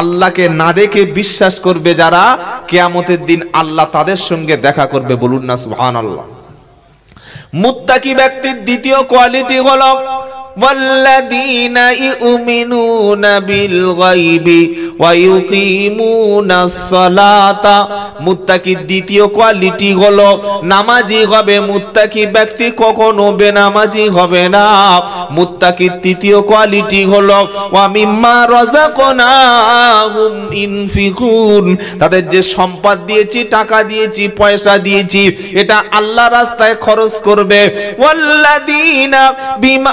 আল্লাহকে না দেখে বিশ্বাস করবে যারা কেয়ামতের দিন আল্লাহ তাদের সঙ্গে দেখা করবে বলুন না সুহান আল্লাহ মুত্তাকি ব্যক্তির দ্বিতীয় কোয়ালিটি হলো والذين يؤمنون بالغيب ويقيمون الصلاة মুত্তাকি দ্বিতীয় কোয়ালিটি হলো নামাজি হবে মুত্তাকি ব্যক্তি কখনো বেনামাজি হবে না মুত্তাকি তৃতীয় কোয়ালিটি হলো ওয়ামিম্মা রাযাকনাহুম ইনফিকুন তাদের যে সম্পদ দিয়েছি টাকা দিয়েছি পয়সা দিয়েছি এটা আল্লাহ রাস্তায় খরচ করবে ওয়াল্লাযীনা বিমা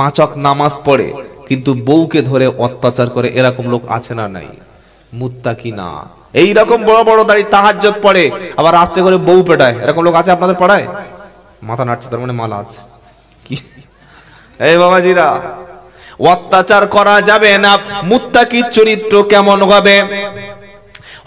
পাঁচক নামাজ পড়ে কিন্তু বউকে ধরে অত্যাচার করে এরকম লোক আছে না নাই মুত্তা কি না এইরকম বড় বড় দাড়ি তাহাজ্জত পড়ে আবার রাত্রে করে বউ পেটায় এরকম লোক আছে আপনাদের পড়ায় মাথা নাড়ছে তার মানে মালা আছে কি এই বাবাজিরা অত্যাচার করা যাবে না মুত্তাকির চরিত্র কেমন হবে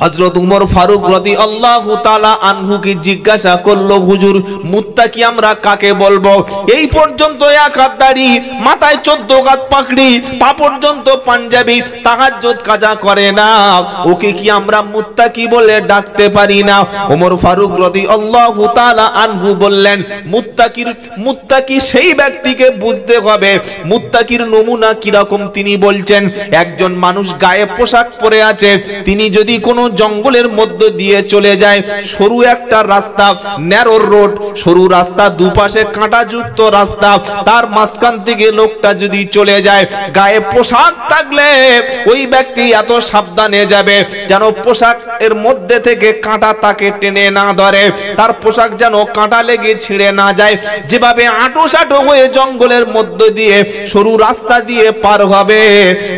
হজরত উমর ফারুক রদি আল্লাহ তালা আনহুকে জিজ্ঞাসা করলো হুজুর মুত্তা কি আমরা কাকে বলবো এই পর্যন্ত এক হাত দাড়ি মাথায় চোদ্দ গাত পাকড়ি পা পর্যন্ত পাঞ্জাবি তাহাজ্জত কাজা করে না ওকে কি আমরা মুত্তা কি বলে ডাকতে পারি না ওমর ফারুক রদি আল্লাহ তালা আনহু বললেন মুত্তাকির মুত্তাকি সেই ব্যক্তিকে বুঝতে হবে মুত্তাকির নমুনা কিরকম তিনি বলছেন একজন মানুষ গায়ে পোশাক পরে আছে তিনি যদি কোনো জঙ্গলের মধ্যে দিয়ে চলে যায় সরু একটা রাস্তা ন্যারো রোড সরু রাস্তা দুপাশে কাঁটাযুক্ত রাস্তা তার মাঝখান থেকে লোকটা যদি চলে যায় গায়ে পোশাক থাকলে ওই ব্যক্তি এত সাবধানে যাবে যেন পোশাক এর মধ্যে থেকে কাঁটা তাকে টেনে না ধরে তার পোশাক যেন কাঁটা লেগে ছিঁড়ে না যায় যেভাবে আঁটো সাঁটো হয়ে জঙ্গলের মধ্যে দিয়ে সরু রাস্তা দিয়ে পার হবে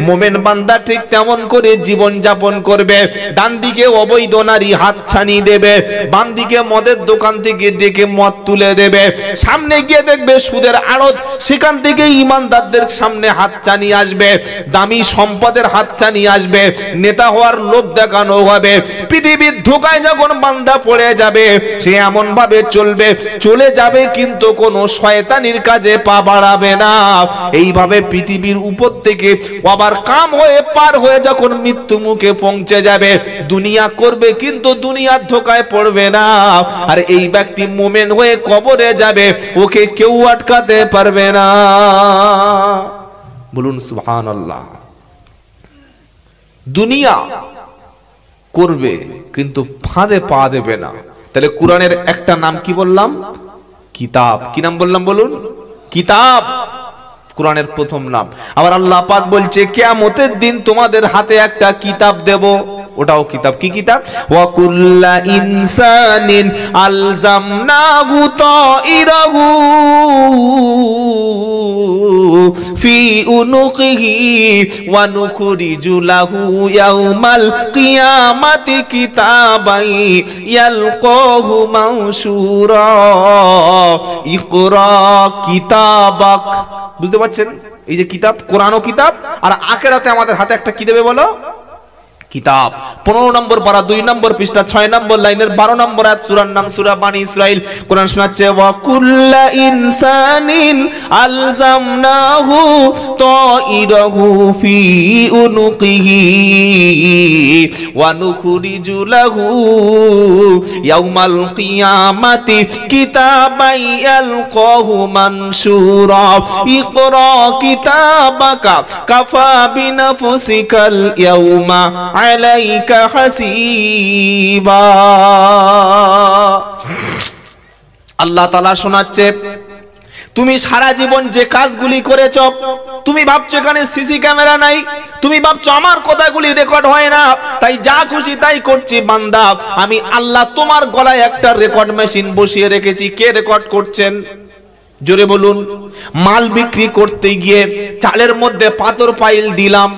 মোমেন বান্দা ঠিক তেমন করে জীবন যাপন করবে ডান দিকে অবৈধ নারী হাত ছানি দেবে বান্দিকে মদের দোকান থেকে ডেকে মদ তুলে দেবে সামনে গিয়ে দেখবে সুদের আড়ত সেখান থেকে ইমানদারদের সামনে হাত চানিয়ে আসবে দামি সম্পদের হাত চানিয়ে আসবে নেতা হওয়ার লোক দেখানো হবে পৃথিবীর ধোকায় যখন বান্দা পড়ে যাবে সে এমন ভাবে চলবে চলে যাবে কিন্তু কোনো শয়তানির কাজে পা বাড়াবে না এইভাবে পৃথিবীর উপর থেকে আবার কাম হয়ে পার হয়ে যখন মৃত্যু মুখে পৌঁছে যাবে দুনিয়া করবে কিন্তু দুনিয়ার ধোকায় পড়বে না আর এই ব্যক্তি মোমেন হয়ে কবরে যাবে ওকে কেউ আটকাতে পারবে না বলুন সুহান আল্লাহ দুনিয়া করবে কিন্তু ফাঁদে পা দেবে না তাহলে কোরআনের একটা নাম কি বললাম কিতাব কি নাম বললাম বলুন কিতাব কোরআনের প্রথম নাম আবার আল্লাহ পাক বলছে কেয়ামতের দিন তোমাদের হাতে একটা কিতাব দেব ওটাও কিতাব কি কিতাব ওয়াকুল্লা ইনসানিন আলজামনাহু তাইরাহু ফি উনুকিহি ওয়া নুখরিজু লাহু ইয়াউমাল কিয়ামাতি কিতাবাই ইয়ালকাহু মানসুরা ইকরা কিতাবাক বুঝতে পাচ্ছেন এই যে কিতাব কোরআন ও কিতাব আর আখেরাতে আমাদের হাতে একটা কি দেবে বলো কিতাব পনেরো নম্বর পারা দুই নম্বর পৃষ্ঠা ছয় নম্বর লাইনের বারো নম্বর এক সুরার নাম সুরা বাণী ইসরাইল কোরআন শোনাচ্ছে ওয়াকুল্লা ইনসানিন আলজামনাহু তাইরাহু ফি উনুকিহি ওয়া নুখরিজু ইয়াউমাল কিয়ামাতি কিতাবাই ইয়ালকাহু মানসুরা ইকরা কিতাবাকা কাফা বিনাফসিকাল ইয়াউমা আল্লাহ তালা শোনাচ্ছে তুমি সারা জীবন যে কাজগুলি করেছ তুমি ভাবছো এখানে সিসি ক্যামেরা নাই তুমি ভাবছো আমার কথাগুলি রেকর্ড হয় না তাই যা খুশি তাই করছি বান্দা আমি আল্লাহ তোমার গলায় একটা রেকর্ড মেশিন বসিয়ে রেখেছি কে রেকর্ড করছেন জোরে বলুন মাল বিক্রি করতে গিয়ে চালের মধ্যে পাথর পাইল দিলাম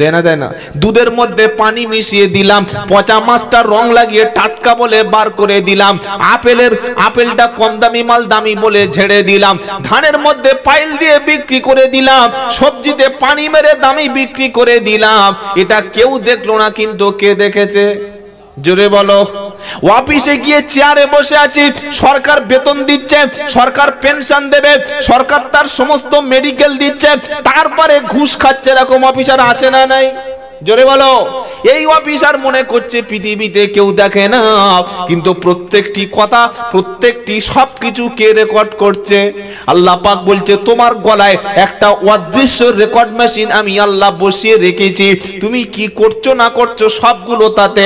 দেনা দেনা দুধের মধ্যে পানি মিশিয়ে দিলাম পচা মাছটা রং লাগিয়ে টাটকা বলে বার করে দিলাম আপেলের আপেলটা কম দামি মাল দামি বলে ঝেড়ে দিলাম ধানের মধ্যে পাইল দিয়ে বিক্রি করে দিলাম সবজিতে পানি মেরে দামি বিক্রি করে দিলাম এটা কেউ দেখলো না কিন্তু কে দেখেছে জোরে বলো অফিসে গিয়ে চেয়ারে বসে আছি সরকার বেতন দিচ্ছে সরকার পেনশন দেবে সরকার তার সমস্ত মেডিকেল দিচ্ছে তারপরে ঘুষ খাচ্ছে এরকম অফিসার আছে না নাই জোরে বলো এই অফিসার মনে করছে পৃথিবীতে কেউ দেখে না কিন্তু প্রত্যেকটি কথা প্রত্যেকটি সব কে রেকর্ড করছে আল্লাহ পাক বলছে তোমার গলায় একটা অদৃশ্য রেকর্ড মেশিন আমি আল্লাহ বসিয়ে রেখেছি তুমি কি করছো না করছো সবগুলো তাতে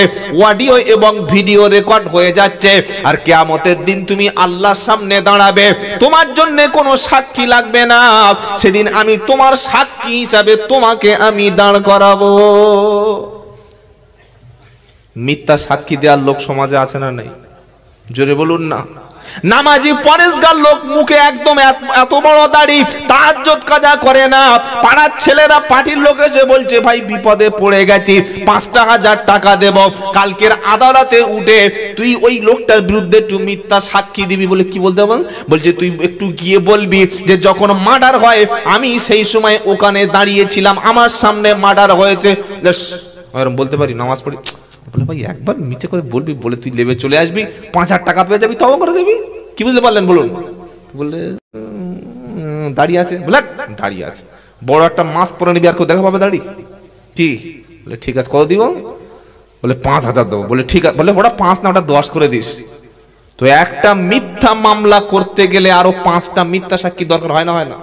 অডিও এবং ভিডিও রেকর্ড হয়ে যাচ্ছে আর কেয়ামতের দিন তুমি আল্লাহর সামনে দাঁড়াবে তোমার জন্য কোনো সাক্ষী লাগবে না সেদিন আমি তোমার সাক্ষী হিসাবে তোমাকে আমি দাঁড় করাবো মিথ্যা সাক্ষী দেওয়ার লোক সমাজে আছে না নাই জোরে বলুন না নামাজি পরেশগার লোক মুখে একদম এত বড় দাড়ি তাহাজ্জত কাজা করে না পাড়ার ছেলেরা পার্টির লোক এসে বলছে ভাই বিপদে পড়ে গেছি পাঁচটা হাজার টাকা দেব কালকের আদালতে উঠে তুই ওই লোকটার বিরুদ্ধে একটু মিথ্যা সাক্ষী দিবি বলে কি বলতে বল বলছে তুই একটু গিয়ে বলবি যে যখন মার্ডার হয় আমি সেই সময় ওখানে দাঁড়িয়েছিলাম আমার সামনে মার্ডার হয়েছে বলতে পারি নামাজ পড়ি বলে ভাই একবার নিচে করে বলবি বলে তুই লেবে চলে আসবি পাঁচ হাজার টাকা পেয়ে যাবি তবে করে দেবি কি বুঝতে পারলেন বলুন বললে দাঁড়িয়ে আছে বলে দাঁড়িয়ে আছে বড় একটা মাস্ক পরে নিবি আর কেউ দেখা পাবে দাঁড়ি কি বলে ঠিক আছে কত দিব বলে পাঁচ হাজার দেবো বলে ঠিক আছে বলে ওটা পাঁচ না ওটা দশ করে দিস তো একটা মিথ্যা মামলা করতে গেলে আরো পাঁচটা মিথ্যা সাক্ষী দরকার হয় না হয় না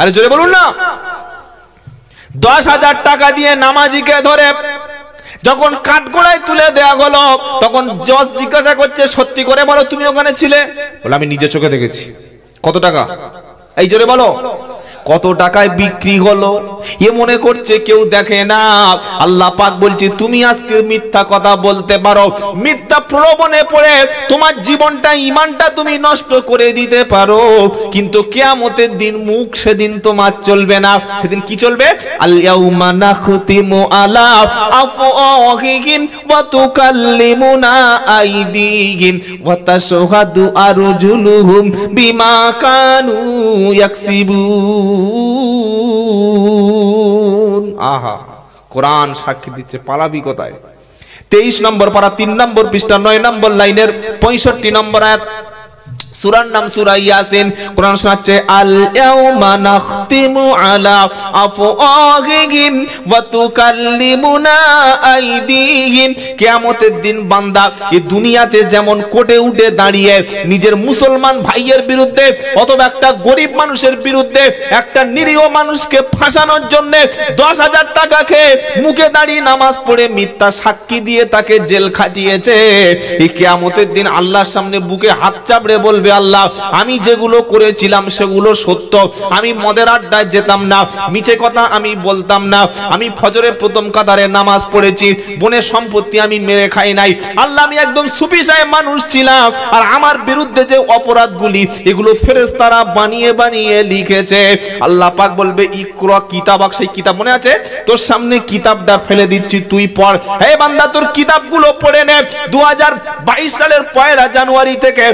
আরে জোরে বলুন না দশ হাজার টাকা দিয়ে নামাজিকে ধরে যখন কাঠগোড়ায় তুলে দেয়া গেল তখন জজ জিজ্ঞাসা করছে সত্যি করে বলো তুমি ওখানে ছিলে বলে আমি নিজে চোখে দেখেছি কত টাকা এই জোরে বলো কত টাকায় বিক্রি হলো এ মনে করছে কেউ দেখে না আল্লাহ পাক বলছে তুমি আজকের মিথ্যা কথা বলতে পারো মিথ্যা প্রলোভনে পড়ে তোমার জীবনটা ইমানটা তুমি নষ্ট করে দিতে পারো কিন্তু কেয়ামতের দিন মুখ সেদিন তোমার চলবে না সেদিন কি চলবে আলিয়াউমা নাখতিমু আলা আফওয়াহিহিম ওয়া তুকাল্লিমুনা আইদিহিম ওয়া তাশহাদু আরজুলুহুম বিমা কানু ইয়াকসিবুন আহা কোরআন সাক্ষী দিচ্ছে পালাবি কোথায় তেইশ নম্বর পারা তিন নম্বর পৃষ্ঠা নয় নম্বর লাইনের পঁয়ষট্টি নম্বর আয়াত সুরার নাম সুরা ইয়াসিন কোরআন শোনাচ্ছে আল ইয়াউমা নাখতিমু আলা আফওয়াহিহিম ওয়া তুকাল্লিমুনা আইদিহিম কিয়ামতের দিন বান্দা এই দুনিয়াতে যেমন কোটে উঠে দাঁড়িয়ে নিজের মুসলমান ভাইয়ের বিরুদ্ধে অথবা একটা গরিব মানুষের বিরুদ্ধে একটা নিরীহ মানুষকে ফাঁসানোর জন্য দশ হাজার টাকা খেয়ে মুখে দাঁড়িয়ে নামাজ পড়ে মিথ্যা সাক্ষী দিয়ে তাকে জেল খাটিয়েছে এই কিয়ামতের দিন আল্লাহর সামনে বুকে হাত চাপড়ে বলবে করবে আল্লাহ আমি যেগুলো করেছিলাম সেগুলো সত্য আমি মদের আড্ডায় যেতাম না মিছে কথা আমি বলতাম না আমি ফজরের প্রথম কাতারে নামাজ পড়েছি বনের সম্পত্তি আমি মেরে খাই নাই আল্লাহ আমি একদম সুপিসায় মানুষ ছিলাম আর আমার বিরুদ্ধে যে অপরাধগুলি এগুলো ফেরেস্তারা বানিয়ে বানিয়ে লিখেছে আল্লাহ পাক বলবে ইকরা কিতাবাক সেই কিতাব মনে আছে তোর সামনে কিতাবটা ফেলে দিচ্ছি তুই পড় হে বান্দা তোর কিতাবগুলো পড়ে নে 2022 সালের পয়লা জানুয়ারি থেকে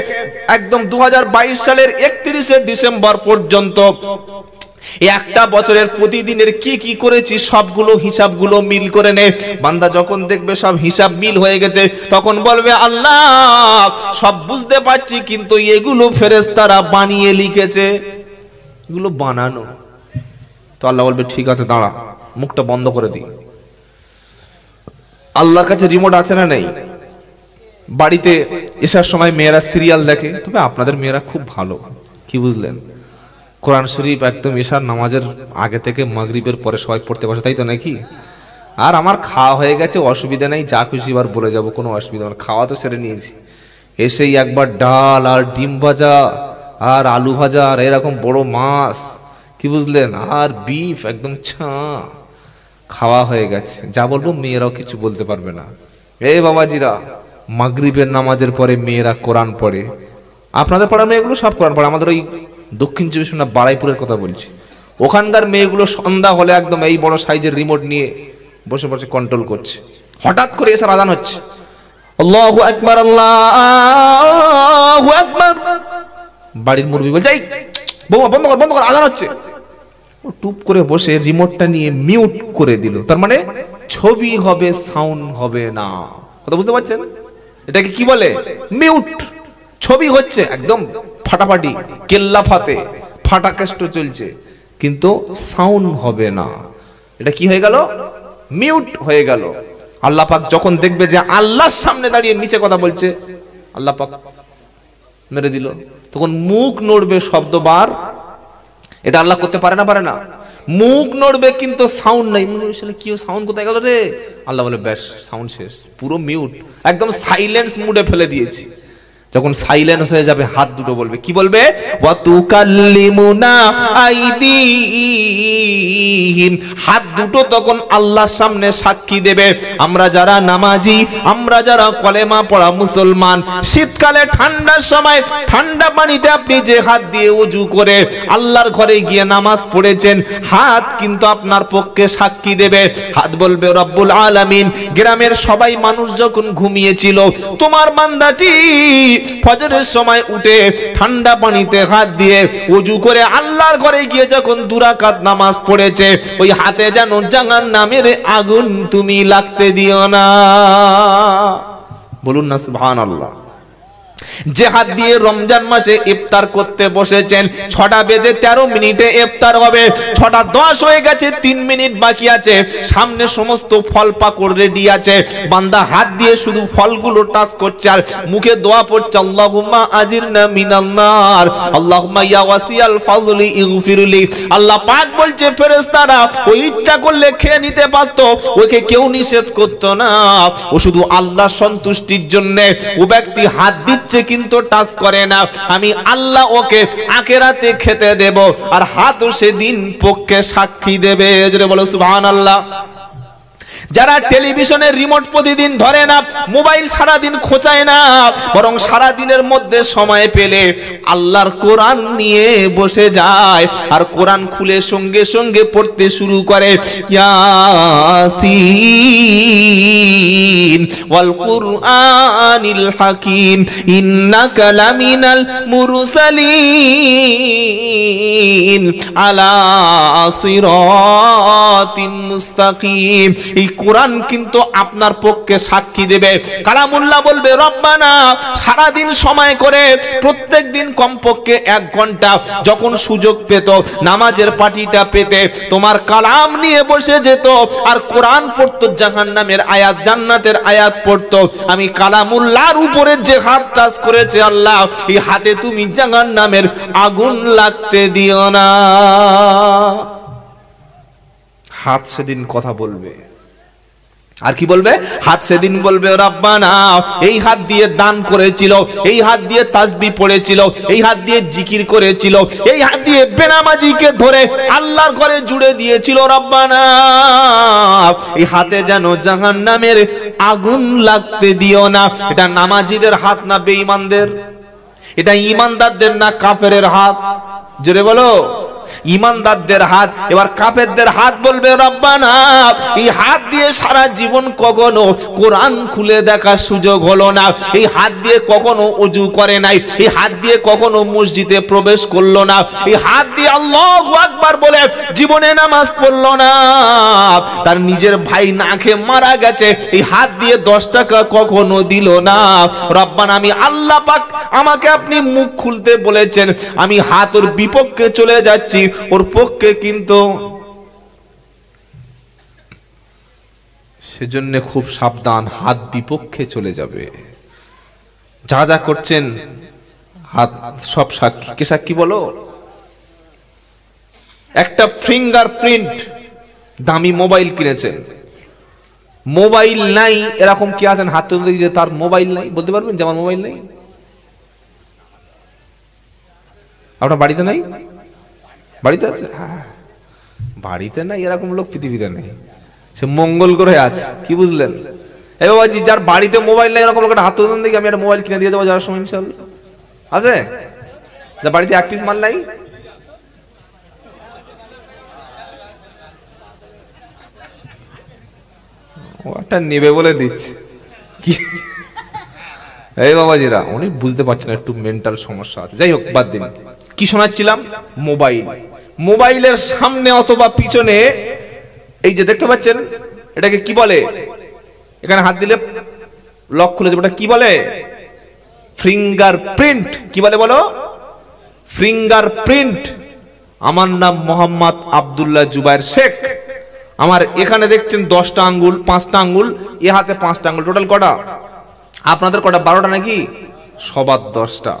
একদম দু সালের একত্রিশে ডিসেম্বর পর্যন্ত একটা বছরের প্রতিদিনের কি কি করেছি সবগুলো হিসাবগুলো মিল করে নে বান্দা যখন দেখবে সব হিসাব মিল হয়ে গেছে তখন বলবে আল্লাহ সব বুঝতে পারছি কিন্তু এগুলো ফেরেস্তারা বানিয়ে লিখেছে এগুলো বানানো তো আল্লাহ বলবে ঠিক আছে দাঁড়া মুখটা বন্ধ করে দি আল্লাহর কাছে রিমোট আছে না নেই বাড়িতে এসার সময় মেয়েরা সিরিয়াল দেখে তবে আপনাদের মেয়েরা খুব ভালো কি বুঝলেন কোরআন শরীফ একদম এসার নামাজের আগে থেকে মাগরিবের পরে সবাই পড়তে বসে তাই তো নাকি আর আমার খাওয়া হয়ে গেছে অসুবিধা নেই যা খুশি এবার বলে যাবো কোনো অসুবিধা আমার খাওয়া তো সেরে নিয়েছি এসেই একবার ডাল আর ডিম ভাজা আর আলু ভাজা আর এরকম বড় মাছ কি বুঝলেন আর বিফ একদম ছা খাওয়া হয়ে গেছে যা বলবো মেয়েরাও কিছু বলতে পারবে না এ বাবাজিরা মাগরীবের নামাজের পরে মেয়েরা কোরআন পড়ে আপনাদের পাড়ার মেয়েগুলো সব কোরআন পড়ে আমাদের ওই দক্ষিণ চব্বিশ পরগনা বারাইপুরের কথা বলছি ওখানকার মেয়েগুলো সন্ধ্যা হলে একদম এই বড় সাইজের রিমোট নিয়ে বসে বসে কন্ট্রোল করছে হঠাৎ করে এসে আজান হচ্ছে আল্লাহু আকবার আল্লাহু আকবার বাড়ির মুরবি বলছে এই বৌমা বন্ধ কর বন্ধ কর আজান হচ্ছে ও টুপ করে বসে রিমোটটা নিয়ে মিউট করে দিল তার মানে ছবি হবে সাউন্ড হবে না কথা বুঝতে পারছেন এটাকে কি বলে মিউট ছবি হচ্ছে একদম ফাটাফাটি কেল্লা ফাতে ফাটাকেষ্ট চলছে কিন্তু সাউন্ড হবে না এটা কি হয়ে গেল মিউট হয়ে গেল আল্লাহ পাক যখন দেখবে যে আল্লাহর সামনে দাঁড়িয়ে নিচে কথা বলছে আল্লাহ পাক মেরে দিল তখন মুখ নড়বে শব্দ বার এটা আল্লাহ করতে পারে না পারে না মুখ নড়বে কিন্তু সাউন্ড নাই মনে আসলে কি সাউন্ড কোথায় গেল রে আল্লাহ বলে ব্যাস সাউন্ড শেষ পুরো মিউট একদম সাইলেন্স মুডে ফেলে দিয়েছি যখন সাইলেন্স হয়ে যাবে হাত দুটো বলবে কি বলবে হাত দুটো তখন আল্লাহর সামনে সাক্ষী দেবে আমরা যারা নামাজি আমরা যারা কলেমা পড়া মুসলমান শীতকালে ঠান্ডার সময় ঠান্ডা পানিতে আপনি যে হাত দিয়ে উজু করে আল্লাহর ঘরে গিয়ে নামাজ পড়েছেন হাত কিন্তু আপনার পক্ষে সাক্ষী দেবে হাত বলবে রব্বুল আলামিন গ্রামের সবাই মানুষ যখন ঘুমিয়েছিল তোমার মান্দাটি ফজরের সময় উঠে ঠান্ডা পানিতে হাত দিয়ে উজু করে আল্লাহর ঘরে গিয়ে যখন দুরাকাত নামাজ পড়েছে ওই হাতে যেন জাহান নামের আগুন তুমি লাগতে দিও না বলুন না সুবহানাল্লাহ আল্লাহ যে হাত দিয়ে রমজান মাসে ইফতার করতে বসেছেন ছটা বেজে তেরো মিনিটে ইফতার হবে ছটা দশ হয়ে গেছে তিন মিনিট বাকি আছে সামনে সমস্ত ফল পাকড় রেডি আছে বান্দা হাত দিয়ে শুধু ফলগুলো টাচ করছে আর মুখে দোয়া পড়ছে আল্লাহুম্মা আজিরনা মিনান্নার আল্লাহুম্মা ইয়া ওয়াসিয়াল ফাযলি ইগফিরলি আল্লাহ পাক বলছে ফেরেস্তারা ও ইচ্ছা করলে খেয়ে নিতে পারতো ওকে কেউ নিষেধ করতো না ও শুধু আল্লাহ সন্তুষ্টির জন্য ও ব্যক্তি হাত দিচ্ছে কিন্তু টাচ করে না আমি আল্লাহ ওকে আকেরাতে খেতে দেব আর হাতও সেদিন পক্ষে সাক্ষী দেবে বলো সুহান আল্লাহ যারা টেলিভিশনের রিমোট প্রতিদিন ধরে না মোবাইল সারা দিন খোঁচায় না বরং সারা দিনের মধ্যে সময় পেলে আল্লাহর কোরআন নিয়ে বসে যায় আর কোরআন খুলে সঙ্গে সঙ্গে পড়তে শুরু করে ইয়াসিন ওয়াল কুরআনিল হাকিম ইন্নাকা লামিনাল মুরসালিন আলা সিরাতিন মুস্তাকিম এই কোরআন কিন্তু আপনার পক্ষে সাক্ষী দেবে কালামুল্লাহ বলবে রব্বানা সারাদিন সময় করে প্রত্যেক দিন কমপক্ষে এক ঘন্টা যখন সুযোগ পেত নামাজের পার্টিটা পেতে তোমার কালাম নিয়ে বসে যেত আর কোরআন পড়ত জাহান নামের আয়াত জান্নাতের আয়াত পড়ত আমি কালামুল্লার উপরে যে হাত কাজ করেছে আল্লাহ এই হাতে তুমি জাহান নামের আগুন লাগতে দিও না হাত সেদিন কথা বলবে আর কি বলবে হাত সেদিন বলবে রাব্বানা এই হাত দিয়ে দান করেছিল এই হাত দিয়ে তাসবি পড়েছিল এই হাত দিয়ে জিকির করেছিল এই হাত দিয়ে বেনামাজিকে ধরে আল্লাহর ঘরে জুড়ে দিয়েছিল রাব্বানা এই হাতে যেন জাহান নামের আগুন লাগতে দিও না এটা নামাজিদের হাত না বেঈমানদের এটা ইমানদারদের না কাফের হাত জোরে বলো ইমানদারদের হাত এবার কাফেরদের হাত বলবে রব্বানা এই হাত দিয়ে সারা জীবন কখনো কোরআন খুলে দেখার সুযোগ হলো না এই হাত দিয়ে কখনো উজু করে নাই এই হাত দিয়ে কখনো মসজিদে প্রবেশ করলো না এই হাত দিয়ে আল্লাহ আকবার বলে জীবনে নামাজ পড়লো না তার নিজের ভাই না খেয়ে মারা গেছে এই হাত দিয়ে দশ টাকা কখনো দিল না রব্বান আমি আল্লাহ পাক আমাকে আপনি মুখ খুলতে বলেছেন আমি হাতর বিপক্ষে চলে যাচ্ছি আছি ওর পক্ষে কিন্তু সেজন্য খুব সাবধান হাত বিপক্ষে চলে যাবে যা যা করছেন হাত সব সাক্ষী কে সাক্ষী বলো একটা ফিঙ্গার প্রিন্ট দামি মোবাইল কিনেছেন মোবাইল নাই এরকম কি আছেন হাত তুলে যে তার মোবাইল নাই বলতে পারবেন যে আমার মোবাইল নাই আপনার বাড়িতে নাই বাড়িতে আছে হ্যাঁ, হ্যাঁ। বাড়িতে নাই এরকম লোক পৃথিবীতে নেই সে মঙ্গল গ্রহে আছে কি বুঝলেন এ বাবাজি যার বাড়িতে মোবাইল নেই এরকম লোকের হাত দেখি আমি একটা মোবাইল কিনে দিয়ে যাবো যাওয়ার সময় ইনশাল আছে যা বাড়িতে এক পিস মাল নাই ওটা নেবে বলে দিচ্ছে কি এই বাবাজিরা উনি বুঝতে পারছেন একটু মেন্টাল সমস্যা আছে যাই হোক বাদ দিন কি শোনাচ্ছিলাম মোবাইল মোবাইলের সামনে অথবা পিছনে এই যে দেখতে পাচ্ছেন এটাকে কি বলে এখানে হাত দিলে লক খুলে যাবে ওটা কি বলে ফিঙ্গার প্রিন্ট কি বলে বলো ফিঙ্গার প্রিন্ট আমার নাম মোহাম্মদ আবদুল্লাহ জুবাইর শেখ আমার এখানে দেখছেন দশটা আঙ্গুল পাঁচটা আঙ্গুল এ হাতে পাঁচটা আঙ্গুল টোটাল কটা আপনাদের কটা বারোটা নাকি সবার দশটা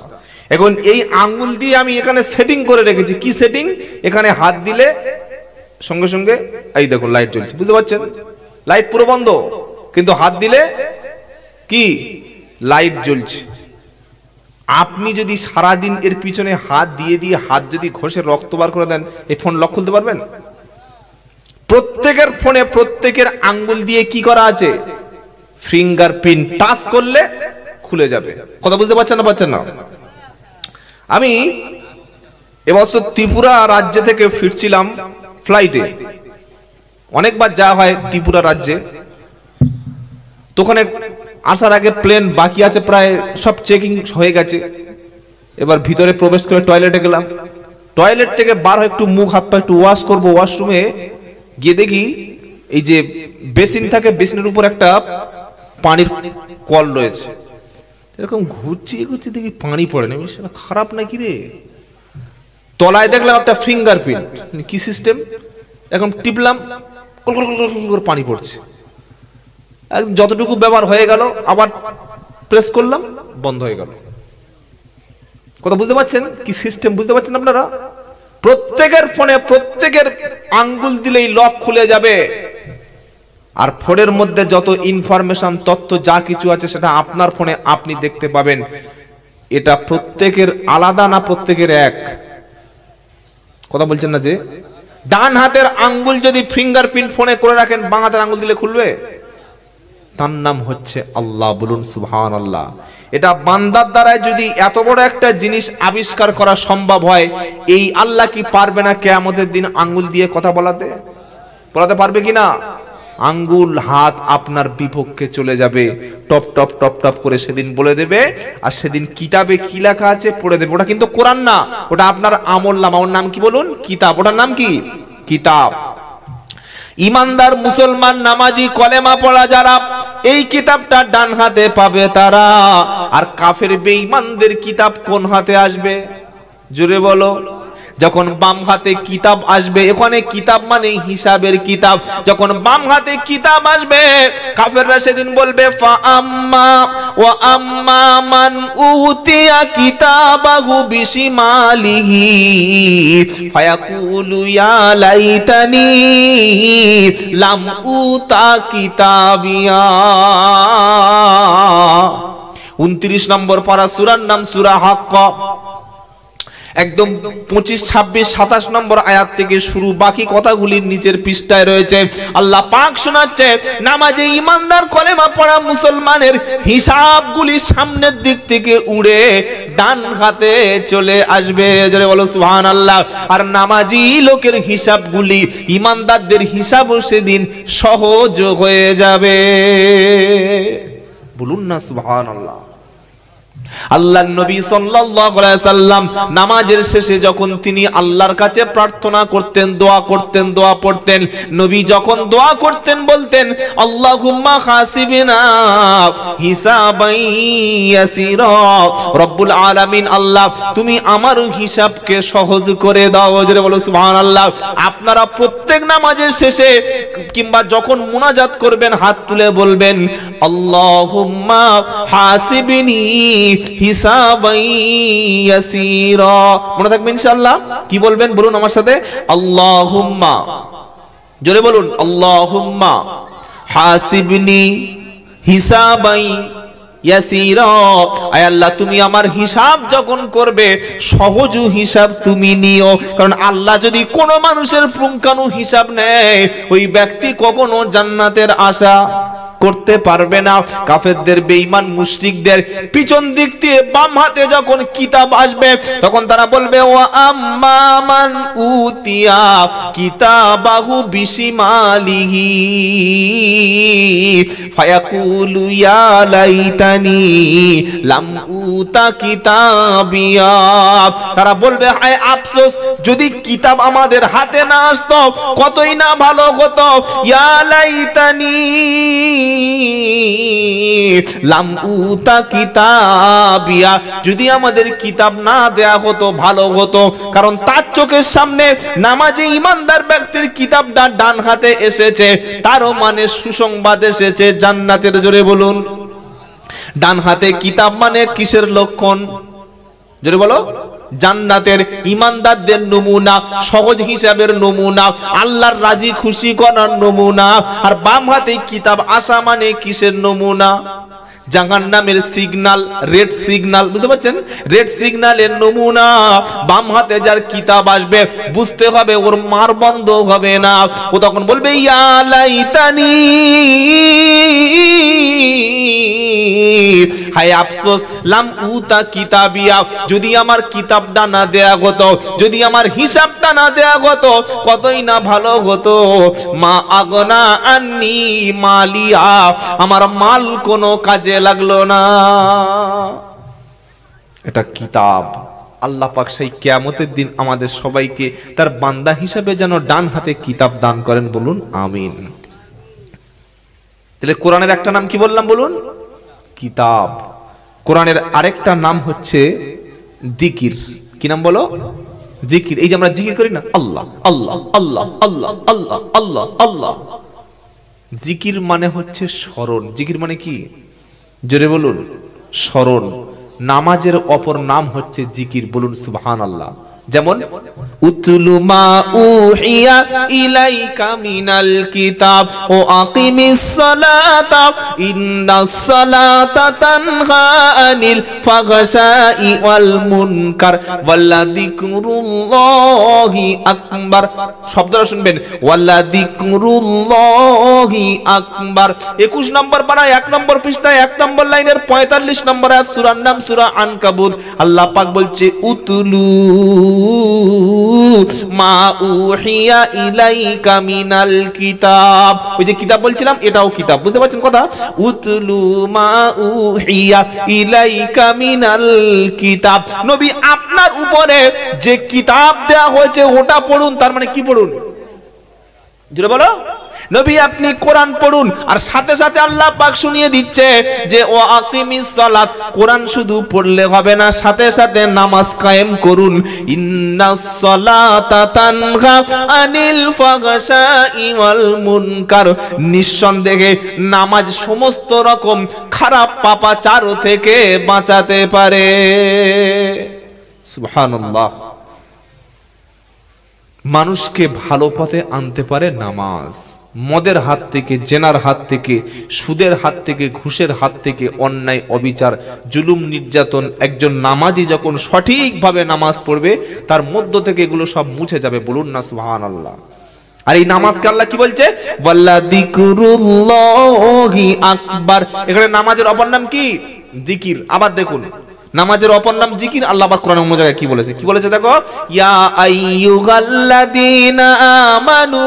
এখন এই আঙ্গুল দিয়ে আমি এখানে সেটিং করে রেখেছি কি সেটিং এখানে হাত দিলে সঙ্গে সঙ্গে এই দেখুন লাইট জ্বলছে বুঝতে পারছেন লাইট পুরো বন্ধ কিন্তু হাত দিলে কি লাইট জ্বলছে আপনি যদি সারাদিন এর পিছনে হাত দিয়ে দিয়ে হাত যদি ঘষে রক্ত বার করে দেন এই ফোন লক খুলতে পারবেন প্রত্যেকের ফোনে প্রত্যেকের আঙ্গুল দিয়ে কি করা আছে ফিঙ্গার প্রিন্ট টাচ করলে খুলে যাবে কথা বুঝতে পারছেন না পারছেন না আমি এবছর ত্রিপুরা রাজ্যে থেকে ফিরছিলাম ফ্লাইটে অনেকবার যাওয়া হয় ত্রিপুরা রাজ্যে তো ওখানে আসার আগে প্লেন বাকি আছে প্রায় সব চেকিং হয়ে গেছে এবার ভিতরে প্রবেশ করে টয়লেটে গেলাম টয়লেট থেকে বার হয় একটু মুখ হাত পা একটু ওয়াশ করবো ওয়াশরুমে গিয়ে দেখি এই যে বেসিন থাকে বেসিনের উপর একটা পানির কল রয়েছে এরকম ঘুরছি ঘুরছি দেখি পানি পড়ে না সেটা খারাপ নাকি রে তলায় দেখলাম একটা ফিঙ্গার প্রিন্ট কি সিস্টেম এখন টিপলাম করে পানি পড়ছে যতটুকু ব্যবহার হয়ে গেল আবার প্রেস করলাম বন্ধ হয়ে গেল কথা বুঝতে পারছেন কি সিস্টেম বুঝতে পারছেন আপনারা প্রত্যেকের ফোনে প্রত্যেকের আঙ্গুল দিলেই লক খুলে যাবে আর ফোনের মধ্যে যত ইনফরমেশন তথ্য যা কিছু আছে সেটা আপনার ফোনে আপনি দেখতে পাবেন এটা প্রত্যেকের আলাদা না প্রত্যেকের এক কথা বলছেন না যে ডান হাতের আঙ্গুল যদি ফিঙ্গারপ্রিন্ট ফোনে করে রাখেন বাঁ হাতের আঙ্গুল দিলে খুলবে তার নাম হচ্ছে আল্লাহ বলুন সুহান আল্লাহ এটা বান্দার দ্বারায় যদি এত বড় একটা জিনিস আবিষ্কার করা সম্ভব হয় এই আল্লাহ কি পারবে না কেয়ামতের দিন আঙ্গুল দিয়ে কথা বলাতে বলাতে পারবে কি না আঙ্গুল হাত আপনার বিপক্ষে চলে যাবে টপ টপ টপ টপ করে সেদিন বলে দেবে আর সেদিন কিতাবে কি লেখা আছে পড়ে দেবে ওটা কিন্তু কোরআন না ওটা আপনার আমল নামা ওর নাম কি বলুন কিতাব ওটার নাম কি কিতাব ইমানদার মুসলমান নামাজি কলেমা পড়া যারা এই কিতাবটা ডান হাতে পাবে তারা আর কাফের বেঈমানদের কিতাব কোন হাতে আসবে জুড়ে বলো যখন বাম হাতে কিতাব আসবে এখানে কিতাব মানে হিসাবের কিতাব যখন বাম হাতে কিতাব আসবে কাফেররা সেদিন বলবে ওয়া কিতাবিয়া উনত্রিশ নম্বর পারা সুরার নাম সুরা হাক্কা একদম পঁচিশ ছাব্বিশ সাতাশ নম্বর আয়াত থেকে শুরু বাকি কথাগুলির নিচের পৃষ্ঠায় রয়েছে আল্লাহ পাক শোনাচ্ছে নামাজে ইমানদার কলেমা পড়া মুসলমানের হিসাবগুলি সামনের দিক থেকে উড়ে ডান হাতে চলে আসবে বলো সুহান আল্লাহ আর নামাজি লোকের হিসাবগুলি ইমানদারদের হিসাবও সেদিন সহজ হয়ে যাবে বলুন না সুহান আল্লাহ আল্লাহর নবী সাল্লাম নামাজের শেষে যখন তিনি আল্লাহর কাছে প্রার্থনা করতেন দোয়া করতেন দোয়া পড়তেন নবী যখন দোয়া করতেন বলতেন আল্লাহুম্মা খাসিবিনা হিসাবাই ইয়াসিরা রব্বুল আলামিন আল্লাহ তুমি আমার হিসাবকে সহজ করে দাও জোরে বলো সুবহানাল্লাহ আপনারা প্রত্যেক নামাজের শেষে কিংবা যখন মুনাজাত করবেন হাত তুলে বলবেন আল্লাহুম্মা হাসিবিনী মনে থাকবে কি বলবেন বলুন আমার সাথে আল্লাহুম্মা জোরে বলুন আল্লাহুম্মা হাসিবনি হিসাবাই আল্লাহ তুমি আমার হিসাব যখন করবে সহজ হিসাব তুমি নিও কারণ আল্লাহ যদি কোনো মানুষের পুঙ্খানু হিসাব নেয় ওই ব্যক্তি কখনো জান্নাতের আশা করতে পারবে না কাফেরদের বেঈমান মুশরিকদের পিছন দিক দিয়ে বাম হাতে যখন কিতাব আসবে তখন তারা বলবে ও আম্মামান উতিয়া কিতাবাহু বিসিমালিহি ফায়াকুলু ইয়া লাইতানি লাম উতা কিতাবিয়া তারা বলবে হায় আফসোস যদি কিতাব আমাদের হাতে না আসতো কতই না ভালো হতো ইয়া লাইতানি লাম উতা কিতাবিয়া যদি আমাদের কিতাব না দেয়া হতো ভালো হতো কারণ তার চোখের সামনে নামাজে ইমানদার ব্যক্তির কিতাবটা ডান হাতে এসেছে তারও মানে সুসংবাদ এসেছে জান্নাতের জোরে বলুন ডান হাতে কিতাব মানে কিসের লক্ষণ জোরে বলো জান্নাতের ইমানদারদের নমুনা সহজ হিসাবের নমুনা আল্লাহর রাজি খুশি করার নমুনা আর বাম হাতে কিতাব আসা মানে কিসের নমুনা জাহান নামের সিগনাল রেড সিগনাল বুঝতে পারছেন রেড সিগনালের নমুনা বাম হাতে যার কিতাব আসবে বুঝতে হবে ওর মার বন্ধ হবে না ও তখন বলবে ইয়ালাইতানি হায় আফসোস লাম উতা কিতাবিয়া যদি আমার কিতাবটা না দেয়া হতো যদি আমার হিসাবটা না দেয়া হতো কতই না ভালো হতো মা আগনা আন্নি মালিয়া আমার মাল কোনো কাজে লাগলো না এটা কিতাব আল্লাহ পাক সেই কেয়ামতের দিন আমাদের সবাইকে তার বান্দা হিসাবে যেন ডান হাতে কিতাব দান করেন বলুন আমিন তাহলে কোরআনের একটা নাম কি বললাম বলুন কিতাব কোরআনের আরেকটা নাম হচ্ছে দিকির কি নাম বলো জিকির এই যে আমরা জিকির করি না আল্লাহ আল্লাহ আল্লাহ আল্লাহ আল্লাহ আল্লাহ আল্লাহ জিকির মানে হচ্ছে স্মরণ জিকির মানে কি জোরে বলুন স্মরণ নামাজের অপর নাম হচ্ছে জিকির বলুন সুবহান আল্লাহ যেমন উতলু মা উহিয়া ইলাইকা মিনাল কিতাব ও আকিমিস সালাতা ইন্নাস সালাতা তানহা আনিল ফাহশাই ওয়াল মুনকার ওয়ালা যিকরুল্লাহি আকবার শব্দটা শুনবেন যিকরুল্লাহি আকবার 21 নম্বর পারা 1 নম্বর পৃষ্ঠায় 1 নম্বর লাইনের 45 নম্বর আয়াত সূরার নাম সূরা আনকাবুত আল্লাহ পাক বলছে উতুলু মা উহিয়া ইলাইকা মিনাল কিতাব ওই যে কিতাব বলছিলাম এটাও কিতাব বুঝতে পারছেন কথা উতলু মা উহিয়া ইলাইকা মিনাল কিতাব নবী আপনার উপরে যে কিতাব দেয়া হয়েছে ওটা পড়ুন তার মানে কি পড়ুন জুড়ে বলো নবী আপনি কোরআন পড়ুন আর সাথে সাথে আল্লাহ পাক শুনিয়ে দিচ্ছে যে ও আকিমিস সালাত কোরআন শুধু পড়লে হবে না সাথে সাথে নামাজ কায়েম করুন ইন্না সালাতা তানহা আনিল ফাহশাই ওয়াল মুনকার নিঃসন্দেহে নামাজ সমস্ত রকম খারাপ পাপাচার থেকে বাঁচাতে পারে সুবহানাল্লাহ মানুষকে ভালো পথে আনতে পারে নামাজ মদের হাত থেকে জেনার হাত থেকে সুদের হাত থেকে ঘুষের হাত থেকে অন্যায় অবিচার জুলুম নির্যাতন একজন নামাজি যখন সঠিকভাবে নামাজ পড়বে তার মধ্য থেকে এগুলো সব মুছে যাবে বলুন না সুহান আল্লাহ আর এই নামাজকে আল্লাহ কি বলছে আকবার এখানে নামাজের অপর নাম কি দিকির আবার দেখুন নামাজের অপর নাম জিকির আল্লাহ আবার কোরআন অন্য জায়গায় কি বলেছে কি বলেছে দেখো ইয়া আইয়ুহাল্লাযীনা আমানু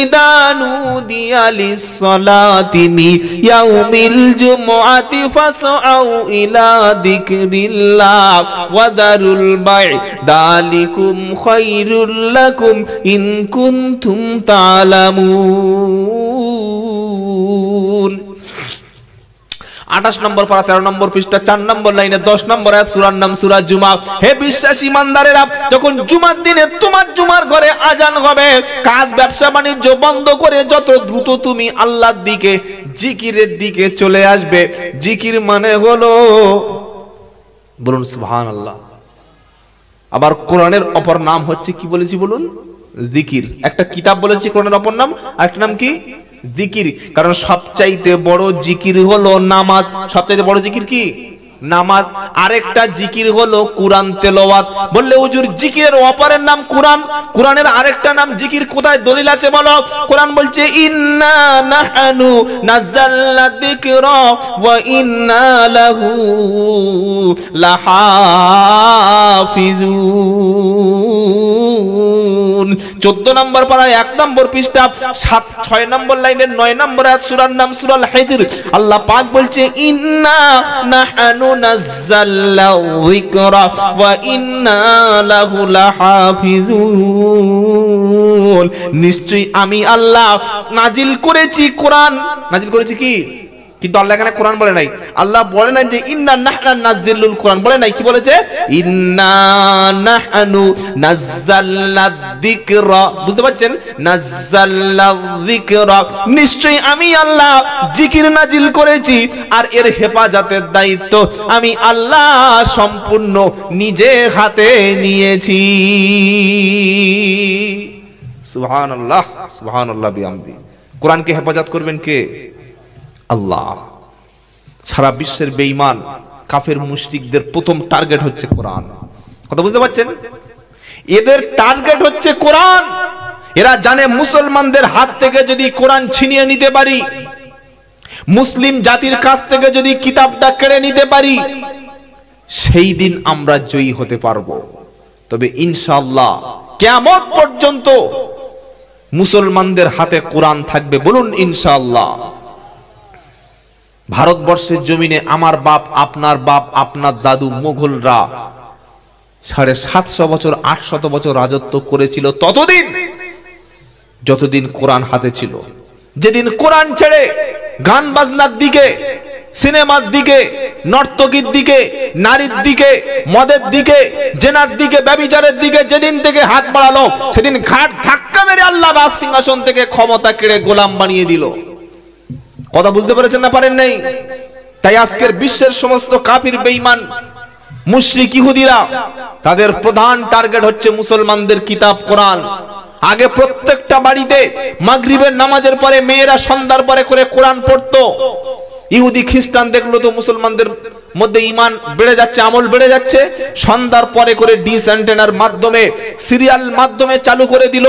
ইদানু দিয়ালিস সালাতি মি ইয়াউমিল জুমআতি ফাসআউ ইলা যিকরিল্লাহ ওয়া দারুল বাই দালিকুম খায়রুল লাকুম ইন কুনতুম তা'লামুন আঠাশ নম্বর পারা তেরো নম্বর পৃষ্ঠা চার নম্বর লাইনে দশ নম্বর সুরার নাম সুরা জুমা হে বিশ্বাস ইমানদারেরা যখন জুমার দিনে তোমার জুমার ঘরে আজান হবে কাজ ব্যবসা বাণিজ্য বন্ধ করে যত দ্রুত তুমি আল্লাহর দিকে জিকিরের দিকে চলে আসবে জিকির মানে হলো বলুন সুহান আল্লাহ আবার কোরআনের অপর নাম হচ্ছে কি বলেছি বলুন জিকির একটা কিতাব বলেছি কোরআনের অপর নাম আরেকটা নাম কি জিকির কারণ সবচাইতে বড় জিকির হলো নামাজ সবচাইতে বড় জিকির কি নামাজ আরেকটা জিকির হলো কোরআন তেলোয়াত বললে হুজুর জিকিরের অপারের নাম কোরআন কোরআনের আরেকটা নাম জিকির কোথায় দলিল আছে বলো কোরআন বলছে ইন্না নাহানু নাযালনা যিকরা ওয়া ইন্না লাহু লাহাফিজুন চোদ্দ নম্বর পাড়ায় এক নম্বর পৃষ্ঠা সাত ছয় নম্বর লাইনের নয় নম্বর আয়াত সুরার নাম সুরাল হিজর আল্লাহ পাক বলছে ইন্না নাহানু نزلنا الذكر وإنا له لحافظون নিশ্চয়ই আমি আল্লাহ নাজিল করেছি কোরআন নাজিল করেছি কি কিন্তু আল্লাহ এখানে কোরআন বলে নাই আল্লাহ বলে নাই যে ইন্না নাহনা নাজদিলুল কোরআন বলে নাই কি বলেছে ইন্না নাহনু নাজ্জাল্লা যিকরা বুঝতে পারছেন নাজ্জাল্লা যিকরা নিশ্চয়ই আমি আল্লাহ জিকির নাজিল করেছি আর এর হেফাজতের দায়িত্ব আমি আল্লাহ সম্পূর্ণ নিজে হাতে নিয়েছি সুবহানাল্লাহ সুবহানাল্লাহ বিআমদি কোরআনকে হেফাজত করবেন কে আল্লাহ সারা বিশ্বের বেঈমান কাফের মুশরিকদের প্রথম টার্গেট হচ্ছে কোরআন কথা বুঝতে পারছেন এদের টার্গেট হচ্ছে কোরআন এরা জানে মুসলমানদের হাত থেকে যদি কোরআন ছিনিয়ে নিতে পারি মুসলিম জাতির কাছ থেকে যদি কিতাবটা কেড়ে নিতে পারি সেই দিন আমরা জয়ী হতে পারব তবে ইনশাল্লাহ কেমন পর্যন্ত মুসলমানদের হাতে কোরআন থাকবে বলুন ইনশাল্লাহ ভারতবর্ষের জমিনে আমার বাপ আপনার বাপ আপনার দাদু মুঘলরা সাড়ে সাতশো বছর আটশত বছর রাজত্ব করেছিল ততদিন যতদিন কোরআন হাতে ছিল যেদিন কোরআন ছেড়ে গান বাজনার দিকে সিনেমার দিকে নর্তকীর দিকে নারীর দিকে মদের দিকে জেনার দিকে ব্যবিচারের দিকে যেদিন থেকে হাত বাড়ালো সেদিন ঘাট ধাক্কা মেরে আল্লাহ রাজ সিংহাসন থেকে ক্ষমতা কেড়ে গোলাম বানিয়ে দিল কথা বুঝতে পেরেছেন না পারেন নাই তাই আজকের বিশ্বের সমস্ত কাফির বেঈমান মুশরিক ইহুদিরা তাদের প্রধান টার্গেট হচ্ছে মুসলমানদের কিতাব কোরআন আগে প্রত্যেকটা বাড়িতে মাগরিবের নামাজের পরে মেয়েরা সন্ধ্যার পরে করে কোরআন পড়তো ইহুদি খ্রিস্টান দেখলো তো মুসলমানদের মধ্যে ইমান বেড়ে যাচ্ছে আমল বেড়ে যাচ্ছে সন্ধ্যার পরে করে ডিস অ্যান্টেনার মাধ্যমে সিরিয়াল মাধ্যমে চালু করে দিল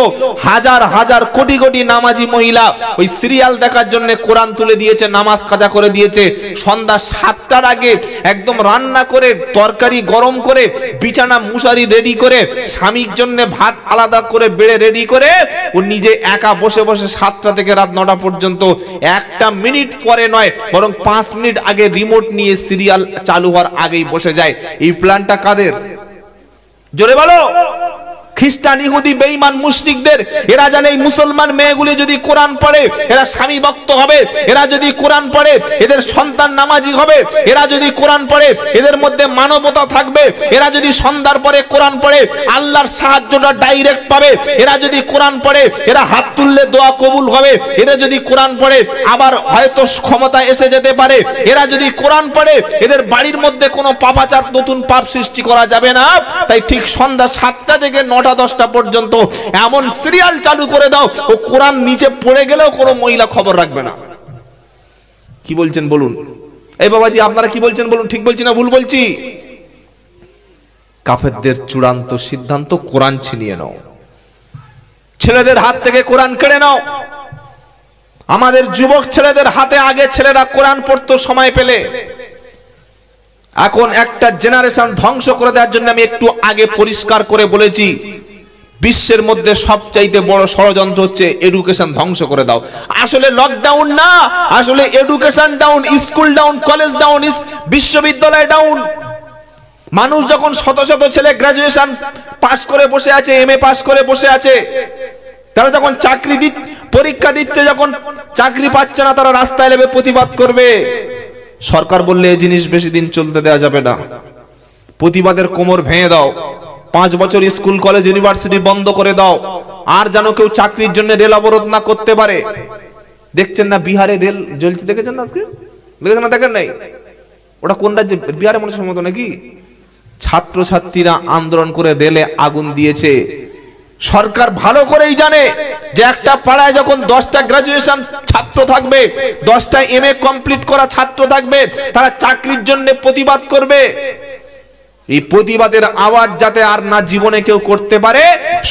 হাজার হাজার কোটি কোটি নামাজি মহিলা ওই সিরিয়াল দেখার জন্য কোরআন তুলে দিয়েছে নামাজ কাজা করে দিয়েছে সন্ধ্যা সাতটার আগে একদম রান্না করে তরকারি গরম করে বিছানা মুশারি রেডি করে স্বামীর জন্য ভাত আলাদা করে বেড়ে রেডি করে ও নিজে একা বসে বসে সাতটা থেকে রাত নটা পর্যন্ত একটা মিনিট পরে নয় বরং পাঁচ মিনিট আগে রিমোট নিয়ে সিরিয়াল চালু হওয়ার আগেই বসে যায় এই প্ল্যানটা কাদের জোরে বলো খ্রিস্টান ইহুদি বেঈমান মুশরিকদের এরা জানে এই মুসলমান মেয়েগুলি যদি কোরআন পড়ে এরা স্বামী ভক্ত হবে এরা যদি কোরআন পড়ে এদের সন্তান নামাজি হবে এরা যদি কোরআন পড়ে এদের মধ্যে মানবতা থাকবে এরা যদি সন্ধ্যার পরে কোরআন পড়ে আল্লাহর সাহায্যটা ডাইরেক্ট পাবে এরা যদি কোরআন পড়ে এরা হাত তুললে দোয়া কবুল হবে এরা যদি কোরআন পড়ে আবার হয়তো ক্ষমতা এসে যেতে পারে এরা যদি কোরআন পড়ে এদের বাড়ির মধ্যে কোনো পাপাচার নতুন পাপ সৃষ্টি করা যাবে না তাই ঠিক সন্ধ্যা সাতটা থেকে নটা নটা দশটা পর্যন্ত এমন সিরিয়াল চালু করে দাও ও কোরআন নিচে পড়ে গেলেও কোনো মহিলা খবর রাখবে না কি বলছেন বলুন এই বাবাজি আপনারা কি বলছেন বলুন ঠিক বলছি না ভুল বলছি কাফেরদের চূড়ান্ত সিদ্ধান্ত কোরআন ছিনিয়ে নাও ছেলেদের হাত থেকে কোরআন কেড়ে নাও আমাদের যুবক ছেলেদের হাতে আগে ছেলেরা কোরআন পড়তো সময় পেলে এখন একটা জেনারেশন ধ্বংস করে দেওয়ার জন্য আমি একটু আগে পরিষ্কার করে বলেছি বিশ্বের মধ্যে সবচাইতে বড় ষড়যন্ত্র হচ্ছে এডুকেশন ধ্বংস করে দাও আসলে লকডাউন না আসলে education down school down college down বিশ্ববিদ্যালয় ডাউন মানুষ যখন শত শত ছেলে গ্রাজুয়েশন পাস করে বসে আছে এম এ পাস করে বসে আছে তারা যখন চাকরি পরীক্ষা দিচ্ছে যখন চাকরি পাচ্ছে না তারা রাস্তায় নেবে প্রতিবাদ করবে সরকার বললে এই জিনিস বেশি দিন চলতে দেওয়া যাবে না প্রতিবাদের কোমর ভেঙে দাও পাঁচ বছর স্কুল কলেজ ইউনিভার্সিটি বন্ধ করে দাও আর যেন কেউ চাকরির জন্য রেল অবরোধ না করতে পারে দেখছেন না বিহারে রেল জ্বলছে দেখেছেন না আজকে দেখেছেন না দেখেন নাই ওটা কোন রাজ্যে বিহারে মনে সম্মত নাকি ছাত্রছাত্রীরা আন্দোলন করে রেলে আগুন দিয়েছে সরকার ভালো করেই জানে যে একটা পাড়ায় যখন দশটা গ্রাজুয়েশন ছাত্র থাকবে দশটা এম এ কমপ্লিট করা ছাত্র থাকবে তারা চাকরির জন্য প্রতিবাদ করবে এই প্রতিবাদের আওয়াজ যাতে আর না জীবনে কেউ করতে পারে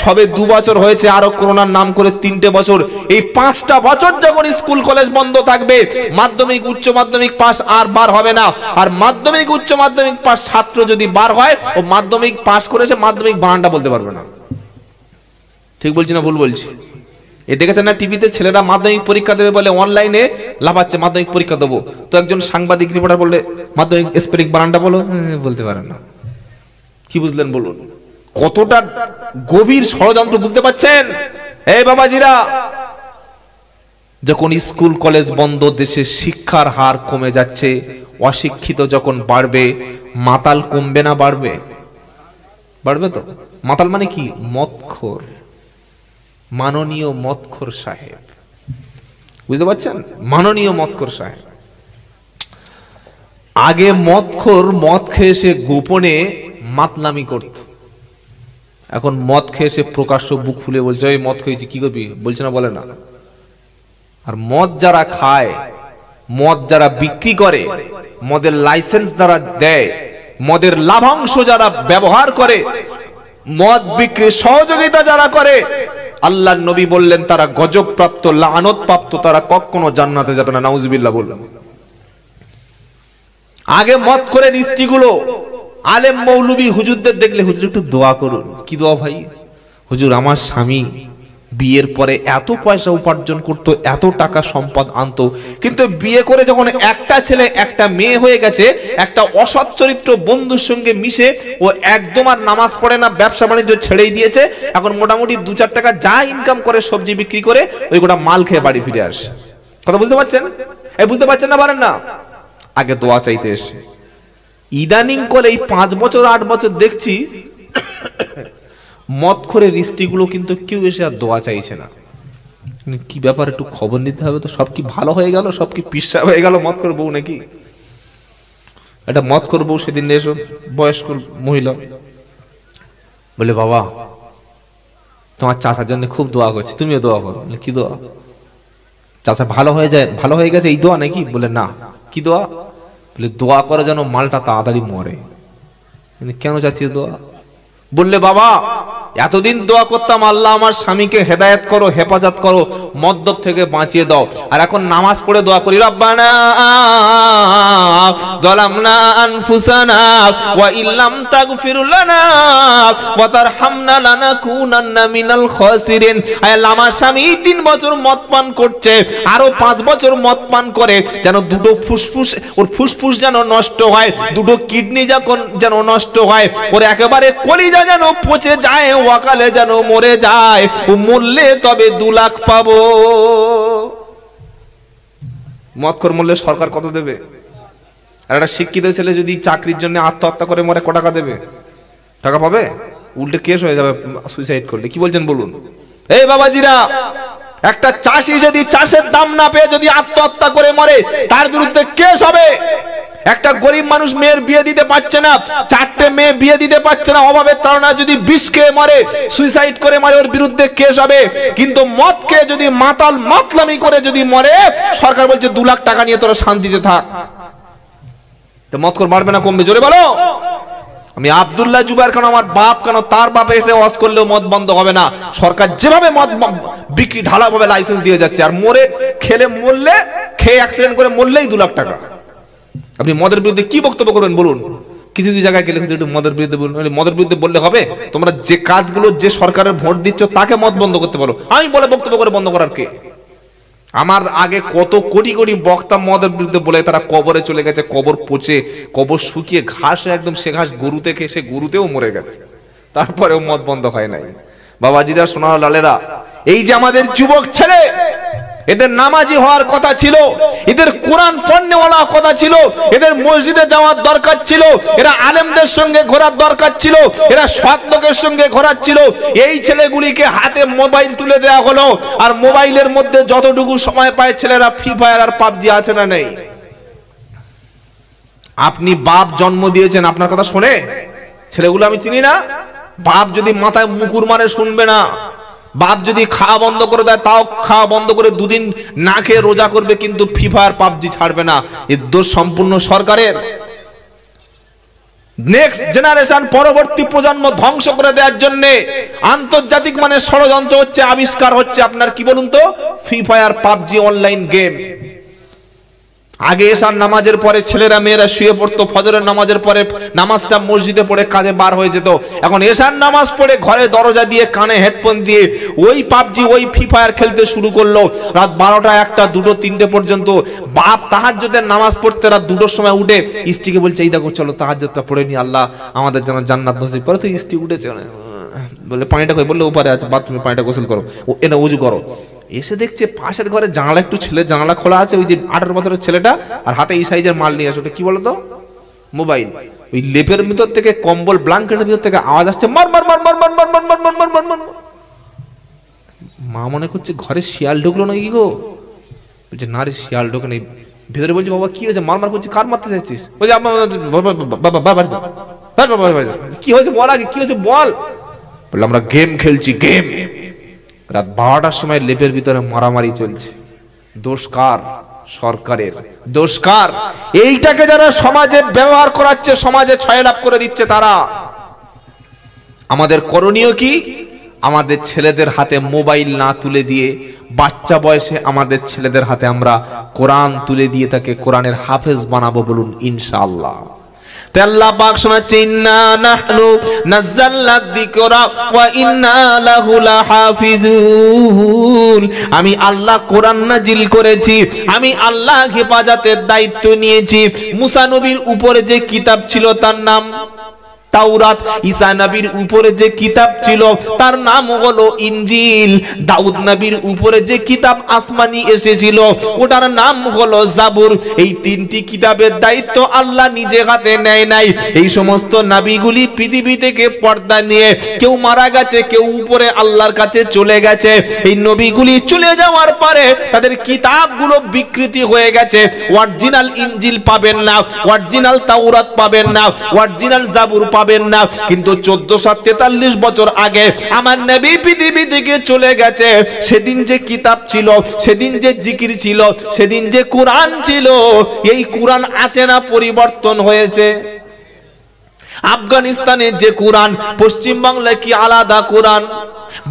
সবে দু বছর হয়েছে আরো করোনার নাম করে তিনটে বছর এই পাঁচটা বছর যখন স্কুল কলেজ বন্ধ থাকবে মাধ্যমিক উচ্চ মাধ্যমিক পাস আর বার হবে না আর মাধ্যমিক উচ্চ মাধ্যমিক পাস ছাত্র যদি বার হয় ও মাধ্যমিক পাস করেছে মাধ্যমিক বানানটা বলতে পারবে না ঠিক বলছি না ভুল বলছি এ দেখেছেন না টিভিতে ছেলেরা মাধ্যমিক পরীক্ষা দেবে বলে অনলাইনে লাফাচ্ছে মাধ্যমিক পরীক্ষা দেবো তো একজন সাংবাদিক রিপোর্টার বললে মাধ্যমিক স্পেলিং বানানটা বলো হ্যাঁ, হ্যাঁ, বলতে পারেন না কি বুঝলেন বলুন কতটা গভীর ষড়যন্ত্র বুঝতে পাচ্ছেন এই বাবাজিরা যখন স্কুল কলেজ বন্ধ দেশে শিক্ষার হার কমে যাচ্ছে অশিক্ষিত যখন বাড়বে মাতাল কমবে না বাড়বে বাড়বে তো মাতাল মানে কি মৎখর মাননীয় মৎখর সাহেব বুঝতে পারছেন মাননীয় মৎখর সাহেব আগে মদখোর মদ খেয়ে সে গোপনে মাতলামি করত এখন মদ খেয়ে সে প্রকাশ্য বুক ফুলে বলছে ওই মদ খেয়েছি কি করবি বলছে না বলে না আর মদ যারা খায় মদ যারা বিক্রি করে মদের লাইসেন্স দ্বারা দেয় মদের লাভাংশ যারা ব্যবহার করে মদ বিক্রির সহযোগিতা যারা করে আল্লাহ নবী বললেন তারা গজব প্রাপ্ত লানত প্রাপ্ত তারা কখনো জান্নাতে যাবে না নাউজবিল্লা বললেন আগে মত করে নিষ্টিগুলো আলেম মৌলবী হুজুরদের দেখলে হুজুর একটু দোয়া করুন কি দোয়া ভাই হুজুর আমার স্বামী বিয়ের পরে এত পয়সা উপার্জন করত এত টাকা সম্পদ আনত কিন্তু বিয়ে করে যখন একটা ছেলে একটা মেয়ে হয়ে গেছে একটা অসৎ চরিত্র বন্ধুর সঙ্গে মিশে ও একদম আর নামাজ পড়ে না ব্যবসা বাণিজ্য ছেড়েই দিয়েছে এখন মোটামুটি দু চার টাকা যা ইনকাম করে সবজি বিক্রি করে ওই গোটা মাল খেয়ে বাড়ি ফিরে আসে কথা বুঝতে পারছেন এই বুঝতে পারছেন না পারেন না আগে দোয়া চাইতে এসে ইদানিং কলে এই পাঁচ বছর আট বছর দেখছি মদখরের রিস্টিগুলো কিন্তু কেউ এসে আর দোয়া চাইছে না মানে কি ব্যাপার একটু খবর নিতে হবে তো সব কি ভালো হয়ে গেল সব কি পিসা হয়ে গেল মদ করবো নাকি একটা মদ করবো সেদিন এসো বয়স্ক মহিলা বলে বাবা তোমার চাষার জন্য খুব দোয়া করছি তুমিও দোয়া করো কি দোয়া চাষা ভালো হয়ে যায় ভালো হয়ে গেছে এই দোয়া নাকি বলে না কি দোয়া বলে দোয়া করে যেন মালটা তাড়াতাড়ি মরে কেন চাচ্ছি দোয়া বললে বাবা এতদিন দোয়া করতাম আল্লাহ আমার স্বামীকে হেদায়েত করো হেফাজত করো মদ্যপ থেকে বাঁচিয়ে দাও আর এখন নামাজ পড়ে দোয়া করি রব্বানা ظلمنا أنفسنا আমার স্বামী তিন বছর মদ পান করছে আরো পাঁচ বছর মদ পান করে যেন দুটো ফুসফুস ওর ফুসফুস যেন নষ্ট হয় দুটো কিডনি যখন যেন নষ্ট হয় ওর একেবারে কলিজা যেন পচে যায় ওয়াকালে যেন মরে যায় মূল্যে তবে দু লাখ পাবো মতকর মূল্যে সরকার কত দেবে আর একটা শিক্ষিত ছেলে যদি চাকরির জন্য আত্মহত্যা করে মরে কত টাকা দেবে টাকা পাবে উল্টে কেস হয়ে যাবে সুইসাইড করলে কি বলছেন বলুন এই বাবাজিরা একটা চাষি যদি চাষের দাম না পেয়ে যদি আত্মহত্যা করে মরে তার বিরুদ্ধে কেস হবে একটা গরিব মানুষ মেয়ের বিয়ে দিতে পারছে না চারটে মেয়ে বিয়ে দিতে পারছে না অভাবের তারা যদি বিষ খেয়ে মরে সুইসাইড করে মরে ওর বিরুদ্ধে কেস হবে কিন্তু মদ খেয়ে যদি মাতাল মাতলামি করে যদি মরে সরকার বলছে দু লাখ টাকা নিয়ে তোরা শান্তিতে থাক তো মদ কর বাড়বে না কমবে জোরে বলো আমি আবদুল্লাহ জুবার কেন আমার বাপ কেন তার বাপে এসে ওয়াজ করলেও মদ বন্ধ হবে না সরকার যেভাবে মদ বিক্রি ঢালাভাবে লাইসেন্স দিয়ে যাচ্ছে আর মরে খেলে মরলে খেয়ে অ্যাক্সিডেন্ট করে মরলেই দু লাখ টাকা আপনি মদের বিরুদ্ধে কি বক্তব্য করবেন বলুন কিছু কিছু জায়গায় গেলে একটু মদের বিরুদ্ধে বলুন মদের বিরুদ্ধে বললে হবে তোমরা যে কাজগুলো যে সরকারের ভোট দিচ্ছ তাকে মদ বন্ধ করতে পারো আমি বলে বক্তব্য করে বন্ধ করার কে আমার আগে কত কোটি কোটি বক্তা মদের বিরুদ্ধে বলে তারা কবরে চলে গেছে কবর পচে কবর শুকিয়ে ঘাস একদম সে ঘাস গরুতে খেয়ে সে গরুতেও মরে গেছে তারপরেও মদ বন্ধ হয় নাই বাবাজিরা সোনার লালেরা এই যে আমাদের যুবক ছেলে এদের নামাজি হওয়ার কথা ছিল এদের কোরআন পণ্য বলা কথা ছিল এদের মসজিদে যাওয়ার দরকার ছিল এরা আলেমদের সঙ্গে ঘোরার দরকার ছিল এরা সৎ লোকের সঙ্গে ঘোরার ছিল এই ছেলেগুলিকে হাতে মোবাইল তুলে দেওয়া হলো আর মোবাইলের মধ্যে যতটুকু সময় পায় ছেলেরা ফ্রি ফায়ার আর পাবজি আছে না নেই আপনি বাপ জন্ম দিয়েছেন আপনার কথা শোনে ছেলেগুলো আমি চিনি না বাপ যদি মাথায় মুকুর মারে শুনবে না বাপ যদি খাওয়া বন্ধ করে দেয় তাও খাওয়া বন্ধ করে দুদিন না খেয়ে রোজা করবে কিন্তু ফিফার পাবজি ছাড়বে না এ দোষ সম্পূর্ণ সরকারের নেক্সট জেনারেশন পরবর্তী প্রজন্ম ধ্বংস করে দেওয়ার জন্য আন্তর্জাতিক মানে ষড়যন্ত্র হচ্ছে আবিষ্কার হচ্ছে আপনার কি বলুন তো free fire PUBG online game আগে এসার নামাজের পরে ছেলেরা মেয়েরা শুয়ে পড়তো ফজরের নামাজের পরে নামাজটা মসজিদে পড়ে কাজে বার হয়ে যেত এখন এসার নামাজ পড়ে ঘরে দরজা দিয়ে কানে হেডফোন দিয়ে ওই পাবজি ওই ফ্রি ফায়ার খেলতে শুরু করলো রাত বারোটা একটা দুটো তিনটে পর্যন্ত বাপ তাহাজ্যদের নামাজ পড়তে রাত দুটোর সময় উঠে স্ত্রীকে বলছে এই দেখো চলো তাহাজ্যটা পড়ে নি আল্লাহ আমাদের যেন জান্নাত নসিব করে তো স্ত্রী উঠেছে বলে পানিটা কই বললে ওপারে আছে বাথরুমে পানিটা গোসল করো এনে উজু করো এসে দেখছে পাশের ঘরে জানলা একটু ছেলে জানলা খোলা আছে ওই যে আঠারো বছরের ছেলেটা আর হাতে এই সাইজের মাল নিয়ে আসে ওটা কি বলতো মোবাইল ওই লেপের ভিতর থেকে কম্বল ব্ল্যাঙ্কেটের ভিতর থেকে আওয়াজ আসছে মার মার মার মার মার মার মার মার মার মার মার মার মা মনে করছে ঘরে শিয়াল ঢুকলো নাকি গো বলছে না রে শিয়াল ঢুকে নেই ভেতরে বলছে বাবা কি হয়েছে মার মার করছে কার মারতে চাইছিস বলছে কি হয়েছে বল আগে কি হয়েছে বল বললাম আমরা গেম খেলছি গেম রাত বারোটার সময় লেপের ভিতরে মারামারি চলছে দোষকার সরকারের দোষকার এইটাকে যারা সমাজে ব্যবহার করাচ্ছে সমাজে ছয় লাভ করে দিচ্ছে তারা আমাদের করণীয় কি আমাদের ছেলেদের হাতে মোবাইল না তুলে দিয়ে বাচ্চা বয়সে আমাদের ছেলেদের হাতে আমরা কোরআন তুলে দিয়ে তাকে কোরআনের হাফেজ বানাবো বলুন ইনশাআল্লাহ তেল্লা পাক শোনাচ্ছে ইন্না নাহনু নাজ্জাল্লা যিকরা ওয়া ইন্না লাহু লাহাফিজুন আমি আল্লাহ কোরআন নাজিল করেছি আমি আল্লাহ হেফাজতের দায়িত্ব নিয়েছি মুসা নবীর উপরে যে কিতাব ছিল তার নাম তাওরাত ঈসা নবীর উপরে যে কিতাব ছিল তার নাম হলো ইঞ্জিল দাউদ নবীর উপরে যে কিতাব আসমানি এসেছিল ওটার নাম হলো জাবুর এই তিনটি কিতাবের দায়িত্ব আল্লাহ নিজে হাতে নেয় নাই এই সমস্ত নাবিগুলি পৃথিবী থেকে পর্দা নিয়ে কেউ মারা গেছে কেউ উপরে আল্লাহর কাছে চলে গেছে এই নবীগুলি চলে যাওয়ার পরে তাদের কিতাবগুলো বিকৃতি হয়ে গেছে অরিজিনাল ইঞ্জিল পাবেন না অরিজিনাল তাওরাত পাবেন না অরিজিনাল জাবুর পাবেন পাবেন না কিন্তু চোদ্দশো তেতাল্লিশ বছর আগে আমার নবী পৃথিবী থেকে চলে গেছে সেদিন যে কিতাব ছিল সেদিন যে জিকির ছিল সেদিন যে কোরআন ছিল এই কোরআন আছে না পরিবর্তন হয়েছে আফগানিস্তানে যে কোরআন পশ্চিমবাংলায় কি আলাদা কোরআন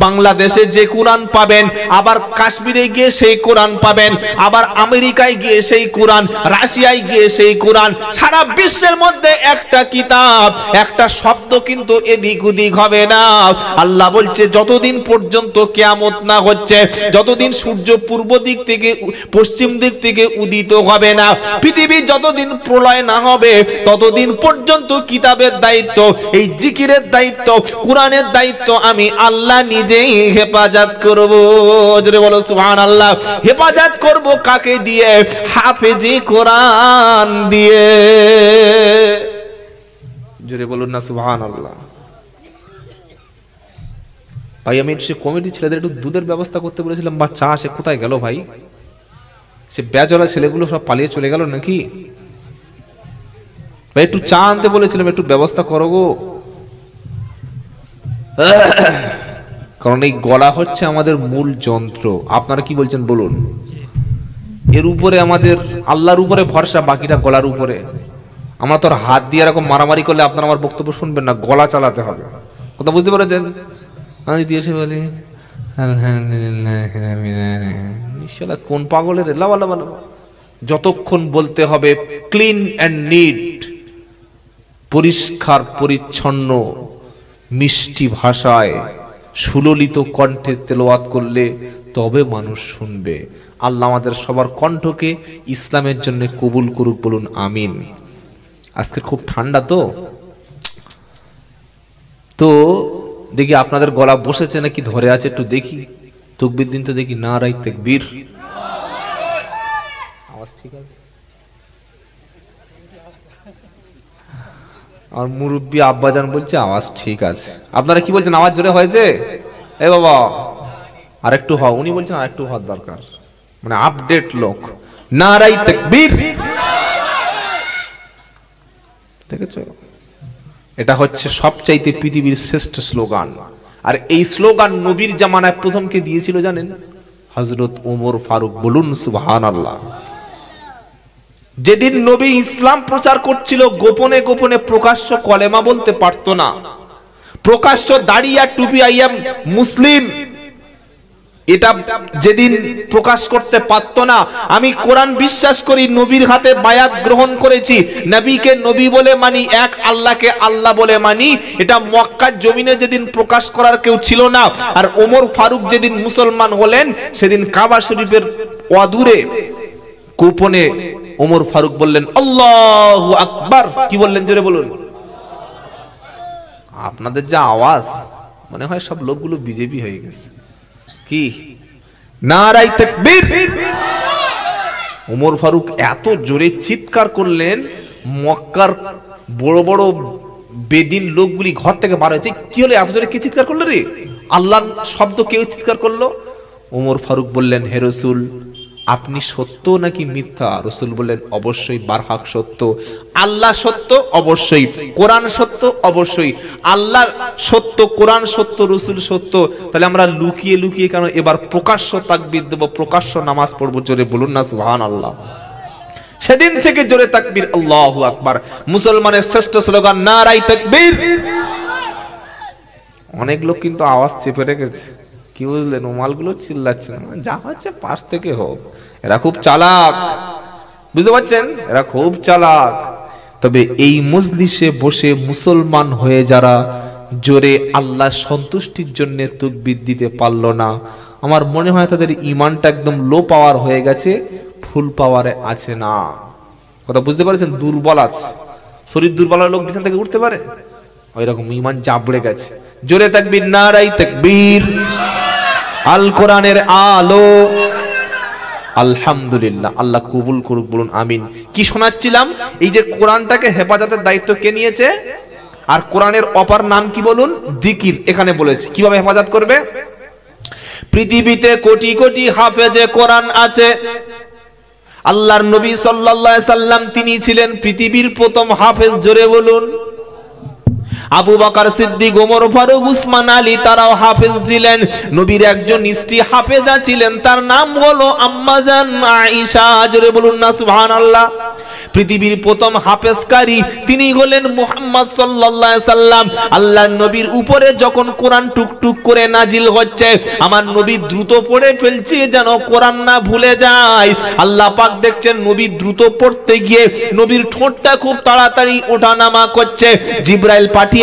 বাংলাদেশে যে কোরআন পাবেন আবার কাশ্মীরে গিয়ে সেই কোরআন পাবেন আবার আমেরিকায় গিয়ে সেই কোরআন রাশিয়ায় গিয়ে সেই কোরআন সারা বিশ্বের মধ্যে একটা কিতাব একটা শব্দ কিন্তু এদিক ওদিক হবে না আল্লাহ বলছে যতদিন পর্যন্ত কেয়ামত না হচ্ছে যতদিন সূর্য পূর্ব দিক থেকে পশ্চিম দিক থেকে উদিত হবে না পৃথিবী যতদিন প্রলয় না হবে ততদিন পর্যন্ত কিতাবের দায়িত্ব এই জিকিরের দায়িত্ব কোরআনের দায়িত্ব আমি আল্লাহ নিজেই হেফাজত করব জোরে বলো সুবহানাল্লাহ হেফাজত করব কাকে দিয়ে হাফেজি কোরআন দিয়ে জোরে বলুন না সুবহানাল্লাহ ভাই আমি সে কমিটি ছেলেদের একটু দুধের ব্যবস্থা করতে বলেছিলাম বা চা সে কোথায় গেল ভাই সে বেজরা ছেলেগুলো সব পালিয়ে চলে গেল নাকি ভাই একটু চা আনতে বলেছিলাম একটু ব্যবস্থা করো গো কারণ এই গলা হচ্ছে আমাদের মূল যন্ত্র আপনারা কি বলছেন বলুন এর উপরে আমাদের আল্লাহর উপরে ভরসা বাকিটা গলার উপরে আমরা তো হাত দিয়ে এরকম মারামারি করলে আপনারা আমার বক্তব্য শুনবেন না গলা চালাতে হবে কথা বুঝতে পেরেছেন আমি দিয়েছি বলি কোন পাগলের যতক্ষণ বলতে হবে ক্লিন অ্যান্ড নিট পরিষ্কার পরিচ্ছন্ন মিষ্টি ভাষায় সুললিত কণ্ঠে তেলোয়াত করলে তবে মানুষ শুনবে আল্লাহ আমাদের সবার কণ্ঠকে ইসলামের জন্য কবুল করুক বলুন আমিন আজকে খুব ঠান্ডা তো তো দেখি আপনাদের গলা বসেছে নাকি ধরে আছে একটু দেখি তকবির দিন তো দেখি না রাই তেকবির আওয়াজ ঠিক আছে আমার মুরব্বী আব্বাজান বলছে আওয়াজ ঠিক আছে আপনারা কি বলছেন আওয়াজ জোরে হয়েছে এ বাবা আরেকটু হওয়া উনি বলছেন আরেকটু হওয়ার দরকার মানে আপডেট লোক নারাই তেকবীর দেখেছ এটা হচ্ছে সবচাইতে পৃথিবীর শ্রেষ্ঠ স্লোগান আর এই স্লোগান নবীর জামানায় প্রথমকে দিয়েছিল জানেন হজরত ওমর ফারুক বলুন সুবহানাল্লাহ আল্লাহ যেদিন নবী ইসলাম প্রচার করছিল গোপনে গোপনে প্রকাশ্য কলেমা বলতে পারত না প্রকাশ্য দাঁড়িয়া টুপি আই এম মুসলিম এটা যেদিন প্রকাশ করতে পারত না আমি কোরআন বিশ্বাস করি নবীর হাতে বায়াত গ্রহণ করেছি নবীকে নবী বলে মানি এক আল্লাহকে আল্লাহ বলে মানি এটা মক্কার জমিনে যেদিন প্রকাশ করার কেউ ছিল না আর ওমর ফারুক যেদিন মুসলমান হলেন সেদিন কাবা শরীফের অদূরে গোপনে ওমর ফারুক বললেন আল্লাহ আকবার কি বললেন জোরে বলুন আপনাদের যা আওয়াজ মনে হয় সব লোকগুলো বিজেপি হয়ে গেছে কি নারাই ওমর ফারুক এত জোরে চিৎকার করলেন মক্কার বড় বড় বেদিন লোকগুলি ঘর থেকে বার হয়েছে কি হলো এত জোরে কি চিৎকার করলো রে আল্লাহ শব্দ কেউ চিৎকার করলো ওমর ফারুক বললেন হে রসুল আপনি সত্য নাকি মিথ্যা রসুল বললেন অবশ্যই বারহাক সত্য আল্লাহ সত্য অবশ্যই কোরআন সত্য অবশ্যই আল্লাহ সত্য কোরআন সত্য রসুল সত্য তাহলে আমরা লুকিয়ে লুকিয়ে কেন এবার প্রকাশ্য তাকবির দেবো প্রকাশ্য নামাজ পড়বো জোরে বলুন না সুহান আল্লাহ সেদিন থেকে জোরে তাকবির আল্লাহ আকবার মুসলমানের শ্রেষ্ঠ স্লোগান নারাই তাকবির অনেক লোক কিন্তু আওয়াজ চেপে রেখেছে কি বুঝলেন রুমালগুলো চিল্লাচ্ছে না মানে যা হচ্ছে পাশ থেকে হোক এরা খুব চালাক বুঝতে পারছেন এরা খুব চালাক তবে এই মজলিসে বসে মুসলমান হয়ে যারা জোরে আল্লাহ সন্তুষ্টির জন্য তুকবিদ দিতে পারল না আমার মনে হয় তাদের ইমানটা একদম লো পাওয়ার হয়ে গেছে ফুল পাওয়ারে আছে না কথা বুঝতে পারছেন দুর্বল আছে শরীর দুর্বল লোক বিছান থেকে উঠতে পারে ওই রকম ইমান চাপড়ে গেছে জোরে তাকবির নারাই তাকবীর আল কোরআনের আলো আলহামদুলিল্লাহ আল্লাহ কবুল করুক বলুন আমিন কি শোনাচ্ছিলাম এই যে কোরআনটাকে হেফাজতের দায়িত্ব কে নিয়েছে আর কোরআনের অপার নাম কি বলুন দিকির এখানে বলেছে কিভাবে হেফাজত করবে পৃথিবীতে কোটি কোটি হাফেজে কোরআন আছে আল্লাহর নবী সাল্লাল্লাহু আলাইহি সাল্লাম তিনি ছিলেন পৃথিবীর প্রথম হাফেজ জোরে বলুন আবু বাকার সিদ্দিক ওমর ফারুক উসমান আলী তারাও হাফেজ ছিলেন নবীর একজন স্ত্রী হাফেজা ছিলেন তার নাম হলো আম্মাজান আয়েশা জোরে বলুন না সুবহানাল্লাহ পৃথিবীর প্রথম হাফেজকারী তিনি হলেন মুহাম্মদ সাল্লাল্লাহু সাল্লাম আল্লাহ নবীর উপরে যখন কোরআন টুকটুক করে নাজিল হচ্ছে আমার নবী দ্রুত পড়ে ফেলছে যেন কোরআন না ভুলে যায় আল্লাহ পাক দেখছেন নবী দ্রুত পড়তে গিয়ে নবীর ঠোঁটটা খুব তাড়াতাড়ি ওঠানামা করছে জিব্রাইল পাঠিয়ে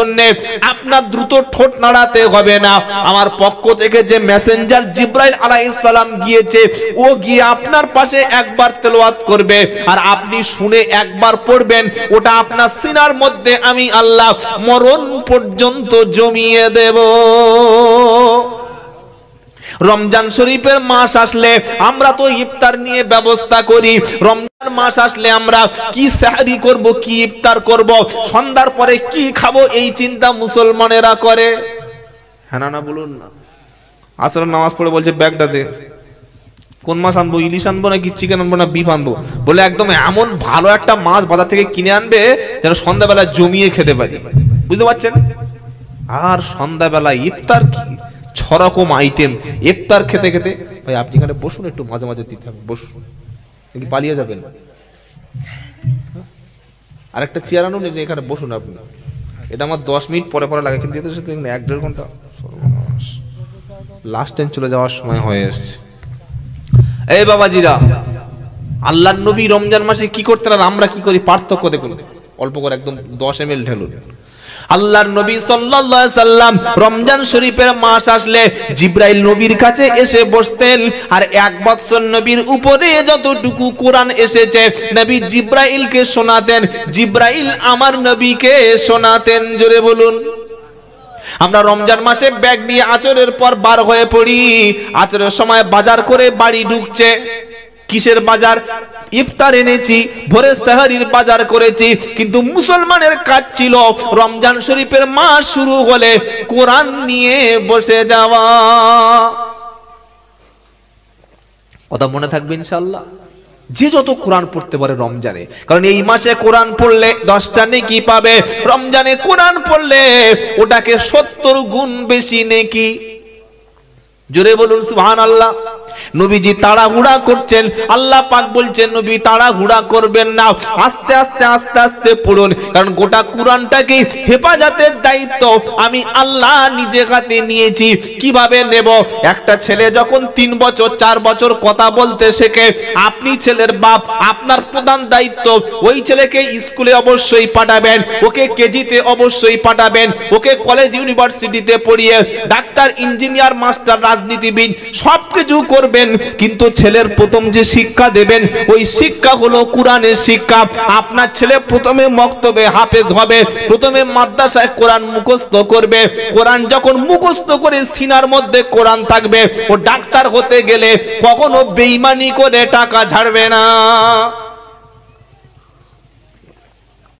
জন্য আপনার দ্রুত ঠোঁট নাড়াতে হবে না আমার পক্ষ থেকে যে মেসেঞ্জার জিব্রাইল সালাম গিয়েছে ও গিয়ে আপনার পাশে একবার তেলোয়াত করবে আর আপনি শুনে একবার পড়বেন ওটা আপনার সিনার মধ্যে আমি আল্লাহ মরণ পর্যন্ত জমিয়ে দেব রমজান শরীফের মাস আসলে আমরা তো ইফতার নিয়ে ব্যবস্থা করি রমজান মাস আসলে আমরা কি সাহারি করব কি ইফতার করব সন্ধ্যার পরে কি খাবো এই চিন্তা মুসলমানেরা করে হ্যাঁ না বলুন না আসলে নামাজ পড়ে বলছে ব্যাগটা দে কোন মাছ আনবো ইলিশ আনবো নাকি চিকেন আনবো না বিফ আনবো বলে একদম এমন ভালো একটা মাছ বাজার থেকে কিনে আনবে যেন সন্ধ্যাবেলা জমিয়ে খেতে পারি বুঝতে পারছেন আর সন্ধ্যাবেলা ইফতার কি ছরকম আইটেম ইফতার খেতে খেতে ভাই আপনি এখানে বসুন একটু মাঝে মাঝে দিতে হবে বসুন কিন্তু পালিয়ে যাবেন হ্যাঁ? আর একটা চেয়ার আনুন এখানে বসুন আপনি এটা আমার দশ মিনিট পরে পরে লাগে কিন্তু এতে সাথে এক দেড় ঘন্টা লাস্ট টাইম চলে যাওয়ার সময় হয়ে এসছে এই বাবাজিরা আল্লাহ নবী রমজান মাসে কি করতে আর আমরা কি করি পার্থক্য দেখুন অল্প করে একদম দশ এম এল ঢেলুন আল্লাহর নবী সাল্লাল্লাহু আলাইহি সাল্লাম রমজান শরীফের মাস আসলে জিব্রাইল নবীর কাছে এসে বসতেন আর এক বছর নবীর উপরে যতটুকু কোরআন এসেছে নবী জিব্রাইলকে শোনাতেন জিব্রাইল আমার নবীকে শোনাতেন জোরে বলুন আমরা রমজান মাসে ব্যাগ নিয়ে আচরের পর বার হয়ে পড়ি আচরের সময় বাজার করে বাড়ি ঢুকছে কিসের বাজার ইফতার এনেছি ভোরে সাহারির বাজার করেছি কিন্তু মুসলমানের কাজ ছিল রমজান শরীফের মাস শুরু হলে কোরআন নিয়ে বসে যাওয়া কথা মনে থাকবে ইনশাল্লাহ যে যত কোরআন পড়তে পারে রমজানে কারণ এই মাসে কোরআন পড়লে দশটা নেকি পাবে রমজানে কোরআন পড়লে ওটাকে সত্তর গুণ বেশি নেকি জোরে বলুন সুহান আল্লাহ নবীজি তাড়াহুড়া করছেন আল্লাহ পাক বলছেন নবী তাড়াহুড়া করবেন না আস্তে আস্তে আস্তে আস্তে পড়ুন কারণ গোটা কোরআনটাকে হেফাজতের দায়িত্ব আমি আল্লাহ নিজে হাতে নিয়েছি কিভাবে নেব একটা ছেলে যখন তিন বছর চার বছর কথা বলতে শেখে আপনি ছেলের বাপ আপনার প্রধান দায়িত্ব ওই ছেলেকে স্কুলে অবশ্যই পাঠাবেন ওকে কেজিতে অবশ্যই পাঠাবেন ওকে কলেজ ইউনিভার্সিটিতে পড়িয়ে ডাক্তার ইঞ্জিনিয়ার মাস্টার রাজ রাজনীতিবিদ সবকিছু করবেন কিন্তু ছেলের প্রথম যে শিক্ষা দেবেন ওই শিক্ষা হলো কোরআনের শিক্ষা আপনার ছেলে প্রথমে মক্তবে হাফেজ হবে প্রথমে মাদ্রাসায় কোরআন মুখস্থ করবে কোরআন যখন মুখস্থ করে সিনার মধ্যে কোরআন থাকবে ও ডাক্তার হতে গেলে কখনো বেইমানি করে টাকা ঝাড়বে না